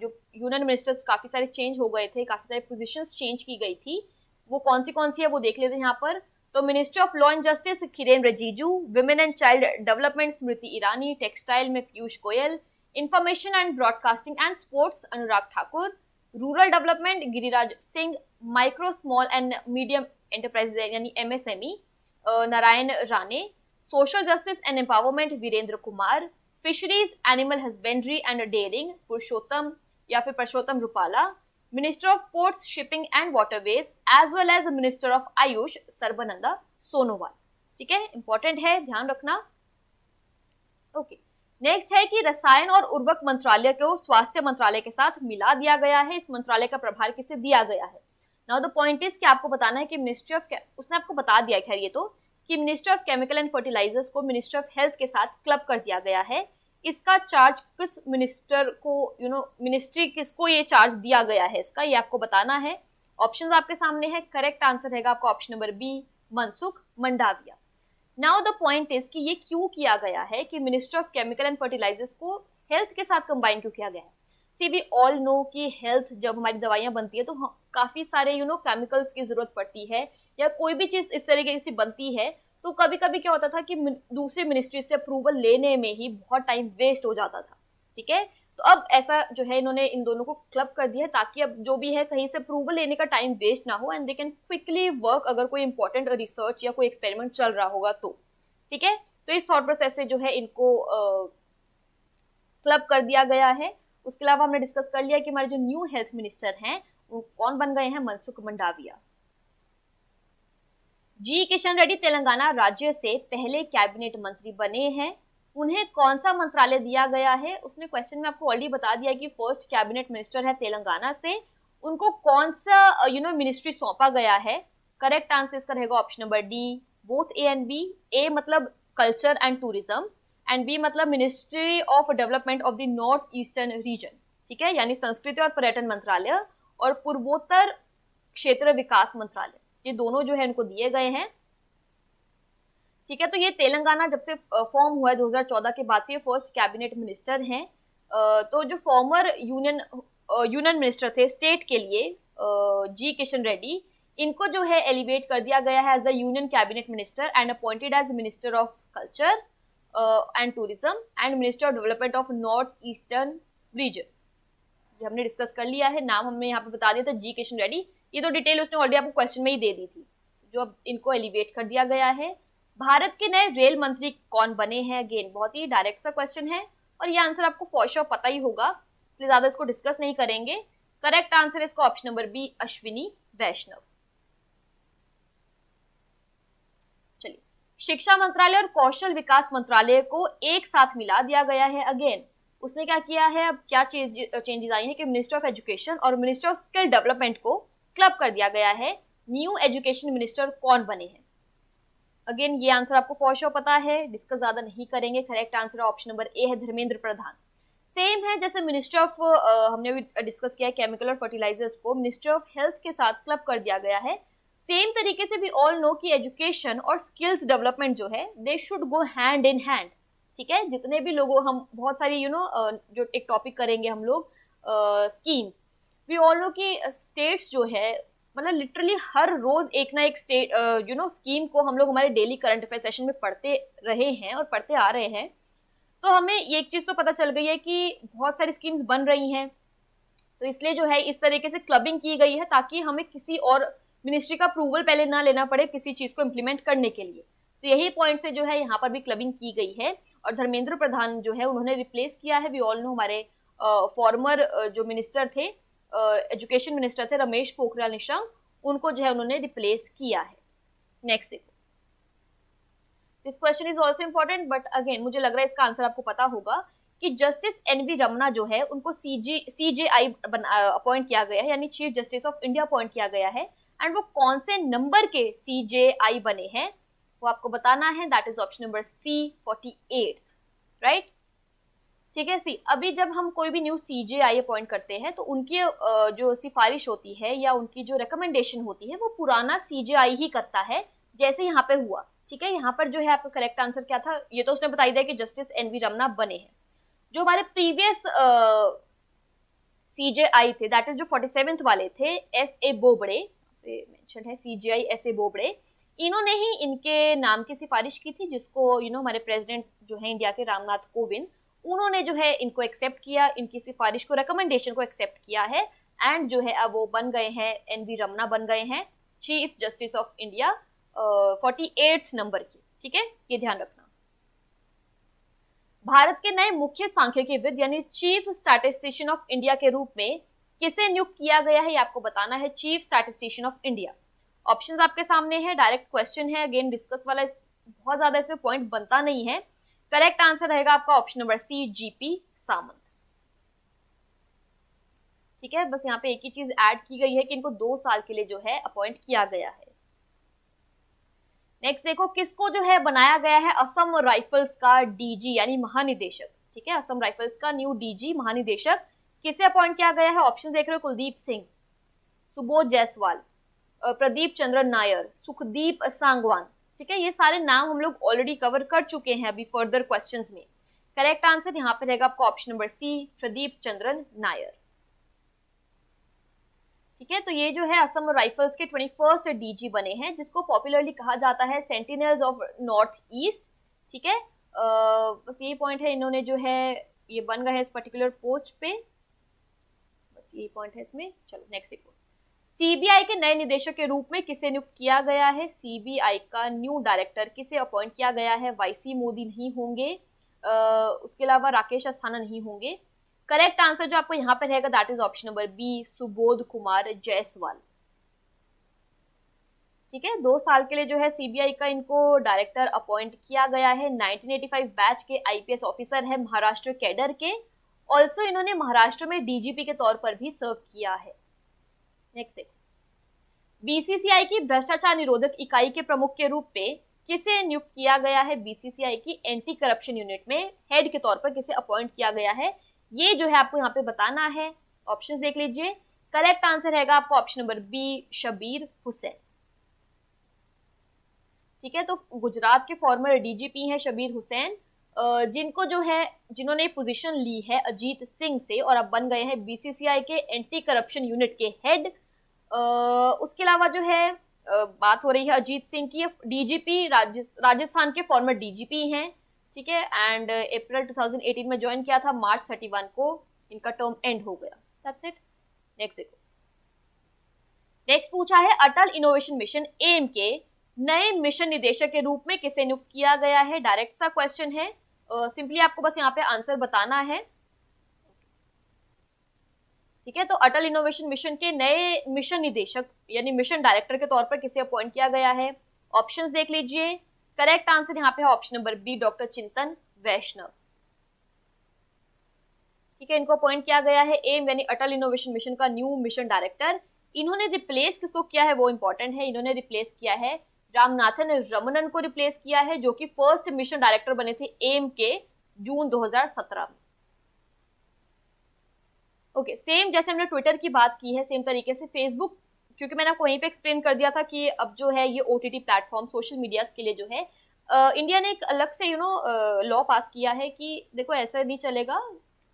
Speaker 1: जो यूनियन मिनिस्टर्स काफ़ी सारे चेंज हो गए थे काफ़ी सारे पोजिशंस चेंज की गई थी वो कौन सी कौन सी है वो देख लेते हैं यहाँ पर तो ministry of law and justice Kiren Rijiju women and child development Smriti Irani textile में Piyush Goyal information and broadcasting and sports Anurag Thakur rural development Giriraj Singh micro small and medium enterprise यानी E e, Narayan Rane social justice and empowerment Virendra Kumar fisheries animal husbandry and dairying Purushottam या फिर Parshottam Rupala minister of ports shipping and waterways as well as minister of Ayush Sarbananda Sonowal ठीक है important है ध्यान रखना okay next है कि रसायन और उर्वरक मंत्रालय को स्वास्थ्य मंत्रालय के साथ मिला दिया गया है इस मंत्रालय का प्रभार किसे दिया गया है नाउ द पॉइंट इज कि आपको बताना है कि मिनिस्ट्री ऑफ उसने आपको बता दिया खैर ये तो कि ministry of chemical and fertilisers को मिनिस्ट्री ऑफ हेल्थ के साथ क्लब कर दिया गया है इसका चार्ज किस मिनिस्टर को यू नो मिनिस्ट्री किसको ये चार्ज दिया गया है इसका ये आपको बताना है ऑप्शन आपके सामने है करेक्ट आंसर रहेगा आपका option number B Mansukh Mandaviya now the point is कि ये क्यों किया गया है कि ministry of chemical and fertilisers को हेल्थ के साथ कंबाइन क्यों किया गया है सी वी ऑल नो कि हेल्थ जब हमारी दवाइयाँ बनती है तो काफ़ी सारे यू नो केमिकल्स की ज़रूरत पड़ती है या कोई भी चीज़ इस तरीके से बनती है तो कभी कभी क्या होता था कि दूसरे मिनिस्ट्री से अप्रूवल लेने में ही बहुत टाइम वेस्ट हो जाता था ठीक है तो अब ऐसा जो है इन्होंने इन दोनों को क्लब कर दिया ताकि अब जो भी है कहीं से अप्रूवल लेने का टाइम वेस्ट ना हो and they can quickly work अगर कोई इंपॉर्टेंट रिसर्च या कोई एक्सपेरिमेंट चल रहा होगा तो ठीक है तो इस थॉट प्रोसेस से जो है इनको क्लब कर दिया गया है उसके अलावा हमने डिस्कस कर लिया कि हमारे जो न्यू हेल्थ मिनिस्टर हैं वो कौन बन गए हैं मनसुख मंडाविया जी किशन रेड्डी तेलंगाना राज्य से पहले कैबिनेट मंत्री बने हैं उन्हें कौन सा मंत्रालय दिया गया है उसने क्वेश्चन में आपको ऑलरेडी बता दिया कि फर्स्ट कैबिनेट मिनिस्टर है तेलंगाना से उनको कौन सा यू नो मिनिस्ट्री सौंपा गया है करेक्ट आंसर इसका रहेगा option number D both A and B A मतलब culture and tourism and B मतलब ministry of development of the North Eastern region ठीक है यानी संस्कृति और पर्यटन मंत्रालय और पूर्वोत्तर क्षेत्र विकास मंत्रालय ये दोनों जो है इनको दिए गए हैं ठीक है तो ये तेलंगाना जब से फॉर्म हुआ है 2014 के बाद से ये फर्स्ट कैबिनेट मिनिस्टर हैं तो जो फॉर्मर यूनियन यूनियन मिनिस्टर थे स्टेट के लिए जी किशन रेड्डी इनको जो है एलिवेट कर दिया गया है as the union cabinet minister and appointed as minister of culture and tourism and minister of development of North Eastern region ये हमने डिस्कस कर लिया है नाम हमने यहाँ पे बता दिया था जी किशन रेड्डी ये तो डिटेल उसने ऑलरेडी आपको क्वेश्चन में ही दे दी थी जो अब इनको एलिवेट कर दिया गया है भारत के नए रेल मंत्री कौन बने हैं अगेन बहुत ही डायरेक्ट सा क्वेश्चन है और ये आंसर आपको फॉशो पता ही होगा इसलिए ज्यादा इसको डिस्कस नहीं करेंगे करेक्ट आंसर इसका option number B Ashwini Vaishnaw चलिए शिक्षा मंत्रालय और कौशल विकास मंत्रालय को एक साथ मिला दिया गया है अगेन उसने क्या किया है अब क्या चेंजेस आई है कि मिनिस्टर ऑफ एजुकेशन और मिनिस्टर ऑफ स्किल डेवलपमेंट को क्लब कर दिया गया है न्यू एजुकेशन मिनिस्टर कौन बने हैं अगेन ये आंसर आपको फॉर श्योर पता है डिस्कस ज्यादा नहीं करेंगे correct answer option number A है धर्मेंद्र प्रधान सेम है जैसे मिनिस्टर ऑफ हमने भी डिस्कस किया है केमिकल और फर्टिलाइजर्स को मिनिस्टर ऑफ हेल्थ के साथ क्लब कर दिया गया है सेम तरीके से वी ऑल नो कि एजुकेशन और स्किल्स डेवलपमेंट जो है they should go hand in hand ठीक है जितने भी लोगों हम बहुत सारी यू you नो know, जो एक टॉपिक करेंगे हम लोग schemes uh, we all know कि स्टेट्स जो है मतलब लिटरली हर रोज एक ना एक स्टेट यू नो स्कीम को हम लोग हमारे डेली करंट अफेयर सेशन में पढ़ते रहे हैं और पढ़ते आ रहे हैं तो हमें एक चीज़ तो पता चल गई है कि बहुत सारी स्कीम्स बन रही हैं तो इसलिए जो है इस तरीके से क्लबिंग की गई है ताकि हमें किसी और मिनिस्ट्री का अप्रूवल पहले ना लेना पड़े किसी चीज़ को इम्प्लीमेंट करने के लिए तो यही पॉइंट से जो है यहाँ पर भी क्लबिंग की गई है और धर्मेंद्र प्रधान जो है उन्होंने रिप्लेस किया है वी ऑल नो हमारे फॉर्मर जो मिनिस्टर थे एजुकेशन मिनिस्टर थे रमेश पोखरियाल निशंक उनको जो है उन्होंने रिप्लेस किया है नेक्स्ट देखो this question is also important but again मुझे लग रहा है इसका आंसर आपको पता होगा कि जस्टिस एन वी रमना जो है उनको सी जी सी जे आई अपॉइंट किया गया है यानी chief justice of India appoint किया गया है एंड वो कौन से नंबर के सी जे आई बने हैं वो आपको बताना है that is option number C forty eight right ठीक है सी अभी जब हम कोई भी न्यू सी जे आई अपॉइंट करते हैं तो उनकी जो सिफारिश होती है या उनकी जो रिकमेंडेशन होती है वो पुराना सी जे आई ही करता है जैसे यहाँ पे हुआ ठीक है यहाँ पर जो है आपका करेक्ट आंसर क्या था ये तो उसने बताई दिया कि जस्टिस एन वी रमना बने हैं जो हमारे प्रीवियस सी जे आई थे दैट इज जो फोर्टी सेवेंथ वाले थे एस ए बोबड़े मेंशन है सी J I S A Bobde इन्होंने ही इनके नाम की सिफारिश की थी जिसको यू you नो know, हमारे प्रेसिडेंट जो है इंडिया के रामनाथ कोविंद उन्होंने जो है इनको एक्सेप्ट किया इनकी सिफारिश को रिकमेंडेशन को एक्सेप्ट किया है एंड जो है अब वो बन गए हैं एन वी रमना बन गए हैं chief justice of India forty eight number की ठीक है ये ध्यान रखना भारत के नए मुख्य सांख्यिकी विद यानी चीफ स्टैटिस्टिशियन ऑफ इंडिया के रूप में किसे नियुक्त किया गया है ये आपको बताना है chief statistician of India options आपके सामने है डायरेक्ट क्वेश्चन है अगेन डिस्कस वाला बहुत ज्यादा इसमें पॉइंट बनता नहीं है करेक्ट आंसर रहेगा आपका option number C G P Samant ठीक है बस यहाँ पे एक ही चीज ऐड की गई है कि इनको दो साल के लिए जो है अपॉइंट किया गया है नेक्स्ट देखो किसको जो है बनाया गया है असम राइफल्स का डीजी यानी महानिदेशक ठीक है असम राइफल्स का न्यू डीजी महानिदेशक किसे अपॉइंट किया गया है ऑप्शन देख रहे हो कुलदीप सिंह सुबोध जायसवाल प्रदीप चंद्र नायर सुखदीप सांगवान ठीक है ये सारे नाम हम लोग ऑलरेडी कवर कर चुके हैं अभी फर्दर क्वेश्चन में करेक्ट आंसर यहाँ पे रहेगा आपका option number C Pradeep Chandran Nair ठीक है तो ये जो है असम राइफल्स के ट्वेंटी फर्स्ट डीजी बने हैं जिसको पॉपुलरली कहा जाता है सेंटिनल्स ऑफ नॉर्थ ईस्ट ठीक है बस ये पॉइंट है इन्होंने जो है ये बन गए है इस पर्टिकुलर पोस्ट पे बस ये पॉइंट है इसमें चलो नेक्स्ट रिपोर्ट सीबीआई के नए निदेशक के रूप में किसे नियुक्त किया गया है सीबीआई का न्यू डायरेक्टर किसे अपॉइंट किया गया है वाईसी मोदी नहीं होंगे आ, उसके अलावा राकेश अस्थाना नहीं होंगे करेक्ट आंसर जो आपको यहां पर रहेगा that is option number B Subodh Kumar Jaiswal ठीक है दो साल के लिए जो है सीबीआई का इनको डायरेक्टर अपॉइंट किया गया है 1985 बैच के आईपीएस ऑफिसर है महाराष्ट्र कैडर के ऑल्सो इन्होंने महाराष्ट्र में डीजीपी के तौर पर भी सर्व किया है नेक्स्ट देखो बीसीसीआई की भ्रष्टाचार निरोधक इकाई के प्रमुख के रूप में किसे नियुक्त किया गया है बीसीसीआई की एंटी करप्शन यूनिट में हेड के तौर पर किसे अपॉइंट किया गया है ये जो है आपको यहाँ पे बताना है ऑप्शन देख लीजिए करेक्ट आंसर रहेगा आपको option number B Shabir Hussain ठीक है तो गुजरात के फॉर्मर डीजीपी हैं शबीर हुसैन जिनको जो है जिन्होंने पोजीशन ली है अजीत सिंह से और अब बन गए हैं बीसीसीआई के एंटी करप्शन यूनिट के हेड उसके अलावा जो है बात हो रही है अजीत सिंह की डीजीपी राजस्थान के फॉर्मर डीजीपी हैं ठीक है एंड अप्रैल 2018 में ज्वाइन किया था मार्च 31 को इनका टर्म एंड हो गया दैट्स इट नेक्स्ट देखो नेक्स्ट पूछा है अटल इनोवेशन मिशन एम के नए मिशन निदेशक के रूप में किसे नियुक्त किया गया है डायरेक्ट सा क्वेश्चन है सिंपली uh, आपको बस यहाँ पे आंसर बताना है ठीक है तो अटल इनोवेशन मिशन के नए मिशन निदेशक यानी मिशन डायरेक्टर के तौर पर किसे अपॉइंट किया गया है ऑप्शन देख लीजिए करेक्ट आंसर यहाँ पे है ऑप्शन नंबर बी डॉक्टर चिंतन वैष्णव ठीक है इनको अपॉइंट किया गया है एम यानी अटल इनोवेशन मिशन का न्यू मिशन डायरेक्टर इन्होंने रिप्लेस किसको किया है वो इंपॉर्टेंट है इन्होंने रिप्लेस किया है रामनाथन रमनन को रिप्लेस किया है जो कि फर्स्ट मिशन डायरेक्टर बने थे एम के जून 2017 में ओके okay, सेम जैसे हमने ट्विटर की बात की है सेम तरीके से फेसबुक क्योंकि मैंने आपको वहीं पे एक्सप्लेन कर दिया था कि अब जो है ये O T T platform social medias के लिए जो है आ, इंडिया ने एक अलग से यू नो लॉ पास किया है कि देखो ऐसा नहीं चलेगा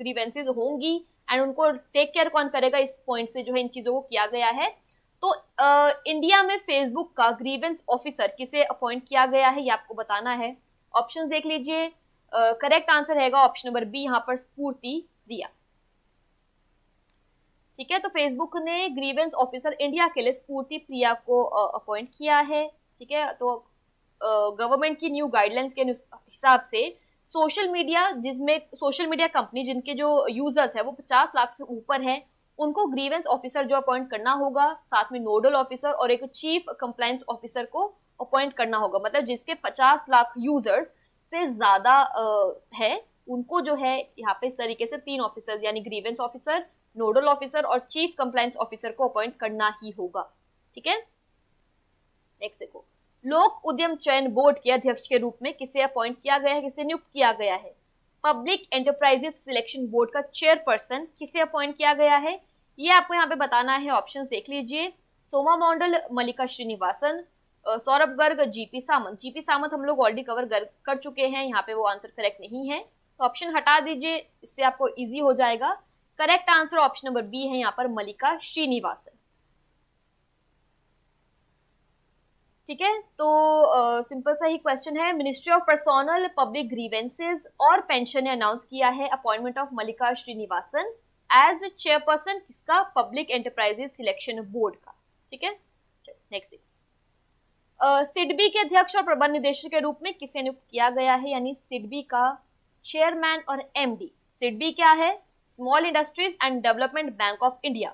Speaker 1: ग्रीवेंसेज होंगी एंड उनको टेक केयर कौन करेगा इस पॉइंट से जो है इन चीज़ों को किया गया है तो आ, इंडिया में फेसबुक का ग्रीवेंस ऑफिसर किसे अपॉइंट किया गया है ये आपको बताना है ऑप्शन देख लीजिए करेक्ट आंसर रहेगा ऑप्शन नंबर बी यहाँ पर स्पूर्ति रिया ठीक है तो फेसबुक ने ग्रीवेंस ऑफिसर इंडिया के लिए स्पूर्ति प्रिया को अपॉइंट किया है ठीक है तो गवर्नमेंट की न्यू गाइडलाइंस के हिसाब से सोशल मीडिया जिसमें सोशल मीडिया कंपनी जिनके जो यूजर्स है वो पचास लाख से ऊपर है उनको ग्रीवेंस ऑफिसर जो अपॉइंट करना होगा साथ में नोडल ऑफिसर और एक चीफ कंप्लायंस ऑफिसर को अपॉइंट करना होगा मतलब जिसके 50 लाख यूजर्स से ज़्यादा है उनको जो है यहाँ पे इस तरीके से तीन ऑफिसर्स यानी ग्रीवेंस ऑफिसर नोडल ऑफिसर और चीफ कंप्लायंस ऑफिसर को अपॉइंट करना ही होगा ठीक है नेक्स्ट देखो लोक उद्यम चयन बोर्ड के अध्यक्ष के रूप में किसे अपॉइंट किया गया है किसे नियुक्त किया गया है पब्लिक एंटरप्राइजेस सिलेक्शन बोर्ड का चेयरपर्सन किसे अपॉइंट किया गया है ये आपको यहाँ पे बताना है ऑप्शन देख लीजिए सोमा मॉन्डल मल्लिका श्रीनिवासन सौरभ गर्ग जीपी सामंत जीपी सामंत हम लोग ऑलरेडी कवर कर चुके हैं यहाँ पे वो आंसर करेक्ट नहीं है तो ऑप्शन हटा दीजिए इससे आपको इजी हो जाएगा correct answer option number B है यहाँ पर मलिका श्रीनिवासन ठीक है तो सिंपल uh, सा ही क्वेश्चन है ministry of personnel public grievances और पेंशन ने अनाउंस किया है appointment of Mallika Srinivasan as chairperson किसका पब्लिक एंटरप्राइजेस सिलेक्शन बोर्ड का ठीक है नेक्स्ट देखिए सिडबी के अध्यक्ष और प्रबंध निदेशक के रूप में किसे नियुक्त किया गया है यानी सिडबी का चेयरमैन और एमडी सिडबी क्या है small industries and development bank of India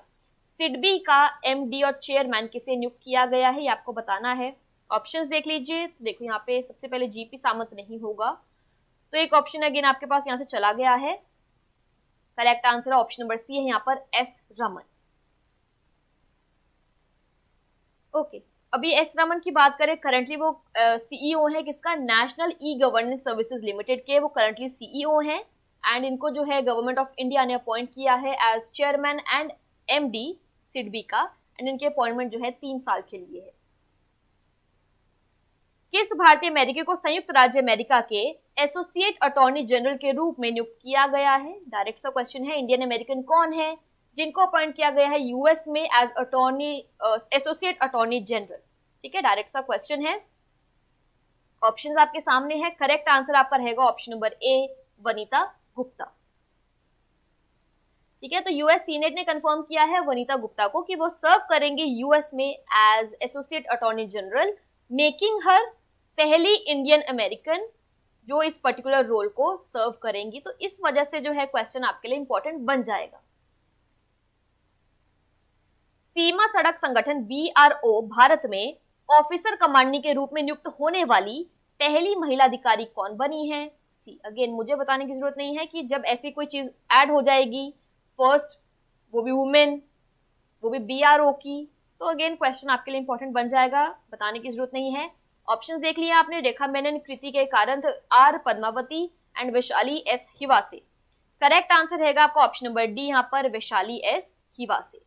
Speaker 1: SIDBI का एमडी और चेयरमैन किसे नियुक्त किया गया है ये आपको बताना है ऑप्शंस देख लीजिए तो देखो यहाँ पे सबसे पहले जीपी सामंत नहीं होगा तो एक ऑप्शन अगेन आपके पास यहाँ से चला गया है correct answer option number C है यहाँ पर एस रमन ओके अभी एस रमन की बात करें करंटली वो सीईओ uh, है किसका national E governance services limited के वो करंटली सीईओ e हैं एंड इनको जो है गवर्नमेंट ऑफ इंडिया ने अपॉइंट किया है as chairman and M D SIDBI का एंड इनके अपॉइंटमेंट जो है तीन साल के लिए है किस भारतीय अमेरिकी को संयुक्त राज्य अमेरिका के एसोसिएट अटॉर्नी जनरल के रूप में नियुक्त किया गया है डायरेक्ट सा क्वेश्चन है इंडियन अमेरिकन कौन है जिनको अपॉइंट किया गया है यूएस में as attorney associate attorney general ठीक है डायरेक्ट सा क्वेश्चन है ऑप्शंस आपके सामने है करेक्ट आंसर आपका रहेगा option number A Vanita Gupta ठीक है तो यूएस सीनेट ने कंफर्म किया है वनीता गुप्ता को कि वो सर्व करेंगे यूएस में as associate attorney general making her पहली इंडियन अमेरिकन जो इस पर्टिकुलर रोल को सर्व करेंगी तो इस वजह से जो है क्वेश्चन आपके लिए इंपॉर्टेंट बन जाएगा सीमा सड़क संगठन बी भारत में ऑफिसर कमांडनी के रूप में नियुक्त होने वाली पहली महिला अधिकारी कौन बनी है सी अगेन मुझे बताने की जरूरत नहीं है कि जब ऐसी कोई चीज ऐड हो जाएगी फर्स्ट वो भी वुमेन वो भी बी आर ओ की तो अगेन क्वेश्चन आपके लिए इंपॉर्टेंट बन जाएगा बताने की जरूरत नहीं है ऑप्शन देख लिया आपने रेखा मेनन कृति के कारण R Padmavathi and Vaishali S Hiwase correct answer रहेगा आपका ऑप्शन नंबर डी यहाँ पर वैशाली एस हिवासे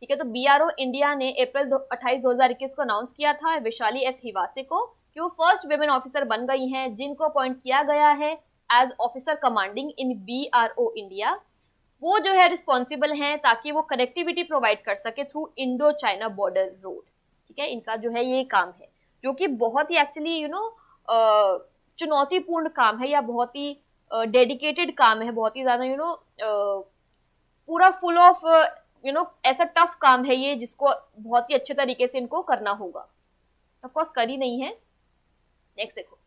Speaker 1: ठीक है तो बी आर ओ इंडिया ने अप्रैल अट्ठाईस दो हजार इक्कीस को अनाउंस किया था वैशाली एस हिवासे को कि वो फर्स्ट वेमेन ऑफिसर बन गई हैं जिनको अपॉइंट किया गया है as officer commanding in B R O India वो जो है रिस्पॉन्सिबल हैं ताकि वो कनेक्टिविटी प्रोवाइड कर सके through Indo China border road ठीक है इनका जो है ये काम है जो कि बहुत ही एक्चुअली यू नो चुनौतीपूर्ण काम है या बहुत ही डेडिकेटेड uh, काम है बहुत ही ज़्यादा यू नो पूरा फुल ऑफ यू नो ऐसा टफ काम है ये जिसको बहुत ही अच्छे तरीके से इनको करना होगा ऑफकोर्स कर ही नहीं है नेक्स्ट देखो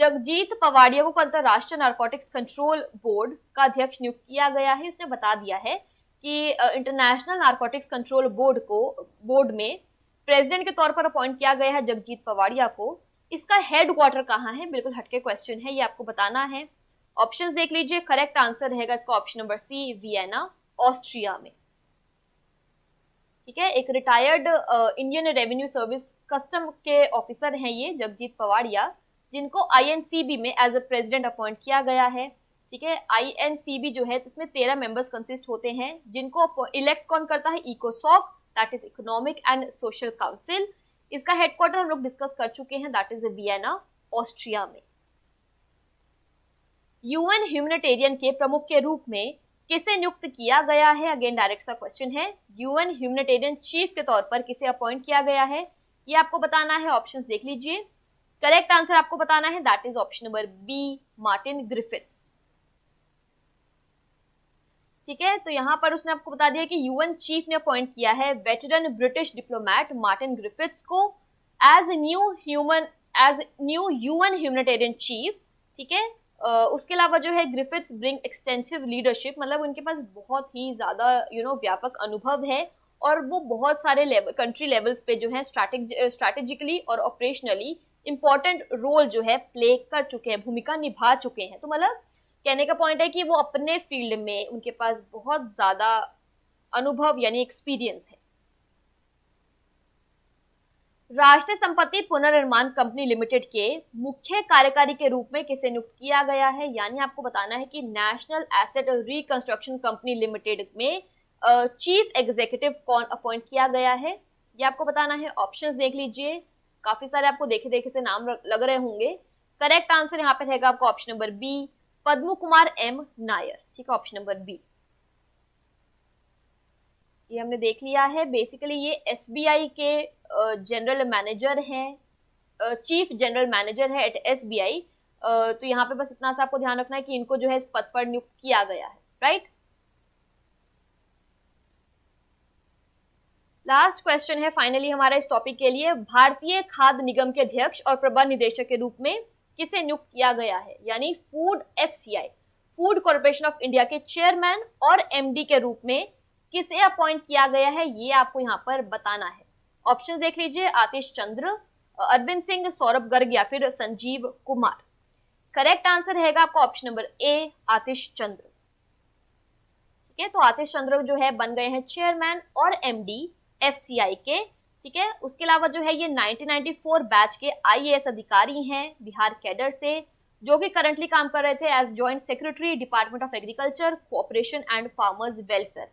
Speaker 1: जगजीत पवाड़िया को अंतरराष्ट्रीय नारकोटिक्स कंट्रोल बोर्ड का अध्यक्ष नियुक्त किया गया है उसने बता दिया है कि इंटरनेशनल नारकोटिक्स कंट्रोल बोर्ड को बोर्ड में प्रेसिडेंट के तौर पर अपॉइंट किया गया है जगजीत पवाड़िया को इसका हेड क्वार्टर कहाँ है बिल्कुल हटके क्वेश्चन है ये आपको बताना है ऑप्शंस देख लीजिए करेक्ट आंसर रहेगा इसका option number C Vienna Austria में ठीक है एक retired Indian revenue service custom के ऑफिसर हैं ये जगजीत पवाड़िया जिनको आईएनसीबी में एज अ प्रेसिडेंट अपॉइंट किया गया है ठीक है आईएनसीबी जो है इसमें तेरह मेंबर्स कंसिस्ट होते हैं जिनको इलेक्ट कौन करता है इकोसॉक that is economic and social council इसका हेडक्वार्टर हम लोग डिस्कस कर चुके हैं दैट इज वियना ऑस्ट्रिया में यूएन ह्यूमनिटेरियन के प्रमुख के रूप में किसे नियुक्त किया गया है अगेन डायरेक्ट सा क्वेश्चन है यूएन ह्यूमनिटेरियन चीफ के तौर पर किसे अपॉइंट किया गया है ये आपको बताना है ऑप्शन देख लीजिए करेक्ट आंसर आपको बताना है that is option number B Martin Griffiths ठीक है तो यहां पर उसने आपको बता दिया कि यूएन चीफ ने अपॉइंट किया है veteran British diplomat Martin Griffiths को as new human as new UN humanitarian chief ठीक है उसके अलावा जो है ग्रिफिथ्स ब्रिंग एक्सटेंसिव लीडरशिप मतलब उनके पास बहुत ही ज़्यादा यू नो व्यापक अनुभव है और वो बहुत सारे लेवल कंट्री लेवल्स पे जो है स्ट्रैटेजिकली और ऑपरेशनली इम्पॉर्टेंट रोल जो है प्ले कर चुके हैं भूमिका निभा चुके हैं तो मतलब कहने का पॉइंट है कि वो अपने फील्ड में उनके पास बहुत ज़्यादा अनुभव यानी एक्सपीरियंस है राष्ट्रीय संपत्ति पुनर्निर्माण कंपनी लिमिटेड के मुख्य कार्यकारी के रूप में किसे नियुक्त किया गया है यानी आपको बताना है कि national asset reconstruction company limited में चीफ एग्जीक्यूटिव कौन अपॉइंट किया गया है ये आपको बताना है ऑप्शंस देख लीजिए काफी सारे आपको देखे देखे से नाम लग रहे होंगे करेक्ट आंसर यहाँ पे रहेगा आपको option number B Padma Kumar M Nair ठीक है ऑप्शन नंबर बी ये हमने देख लिया है बेसिकली ये एस के जनरल मैनेजर हैं चीफ जनरल मैनेजर है एट एस तो यहाँ पे बस इतना सा आपको ध्यान रखना है कि इनको जो है इस पद पर नियुक्त किया गया है राइट लास्ट क्वेश्चन है फाइनली हमारा इस टॉपिक के लिए भारतीय खाद्य निगम के अध्यक्ष और प्रबंध निदेशक के रूप में किसे नियुक्त किया गया है यानी food F food corporation of India के चेयरमैन और एमडी के रूप में किसे अपॉइंट किया गया है ये आपको यहाँ पर बताना है ऑप्शन देख लीजिए आतिश चंद्र अरविंद सिंह सौरभ गर्ग या फिर संजीव कुमार करेक्ट आंसर रहेगा आपका ऑप्शन नंबर ए आतिश चंद्र ठीक है तो आतिश चंद्र जो है बन गए हैं चेयरमैन और एमडी एफसीआई के ठीक है उसके अलावा जो है ये 1994 बैच के आईएएस अधिकारी हैं बिहार कैडर से जो कि करंटली काम कर रहे थे as joint secretary department of agriculture cooperation and farmers welfare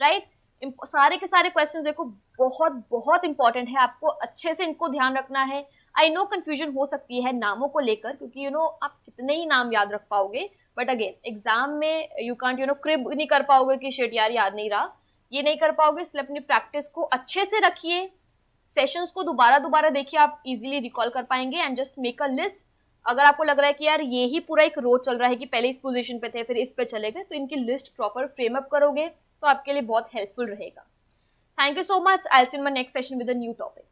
Speaker 1: right right? सारे के सारे क्वेश्चन देखो बहुत बहुत इंपॉर्टेंट है आपको अच्छे से इनको ध्यान रखना है आई नो कन्फ्यूजन हो सकती है नामों को लेकर क्योंकि यू you नो know, आप कितने ही नाम याद रख पाओगे बट अगेन एग्जाम में you can't you know crib नहीं कर पाओगे कि शेट यार याद नहीं रहा ये नहीं कर पाओगे इसलिए अपनी प्रैक्टिस को अच्छे से रखिए सेशंस को दोबारा दोबारा देखिए आप इजीली रिकॉल कर पाएंगे and just make a list अगर आपको लग रहा है कि यार ये ही पूरा एक रोड चल रहा है कि पहले इस पोजिशन पे थे फिर इस पे चले गए तो इनकी लिस्ट प्रॉपर फ्रेमअप करोगे तो आपके लिए बहुत हेल्पफुल रहेगा thank you so much I see my next session with a new topic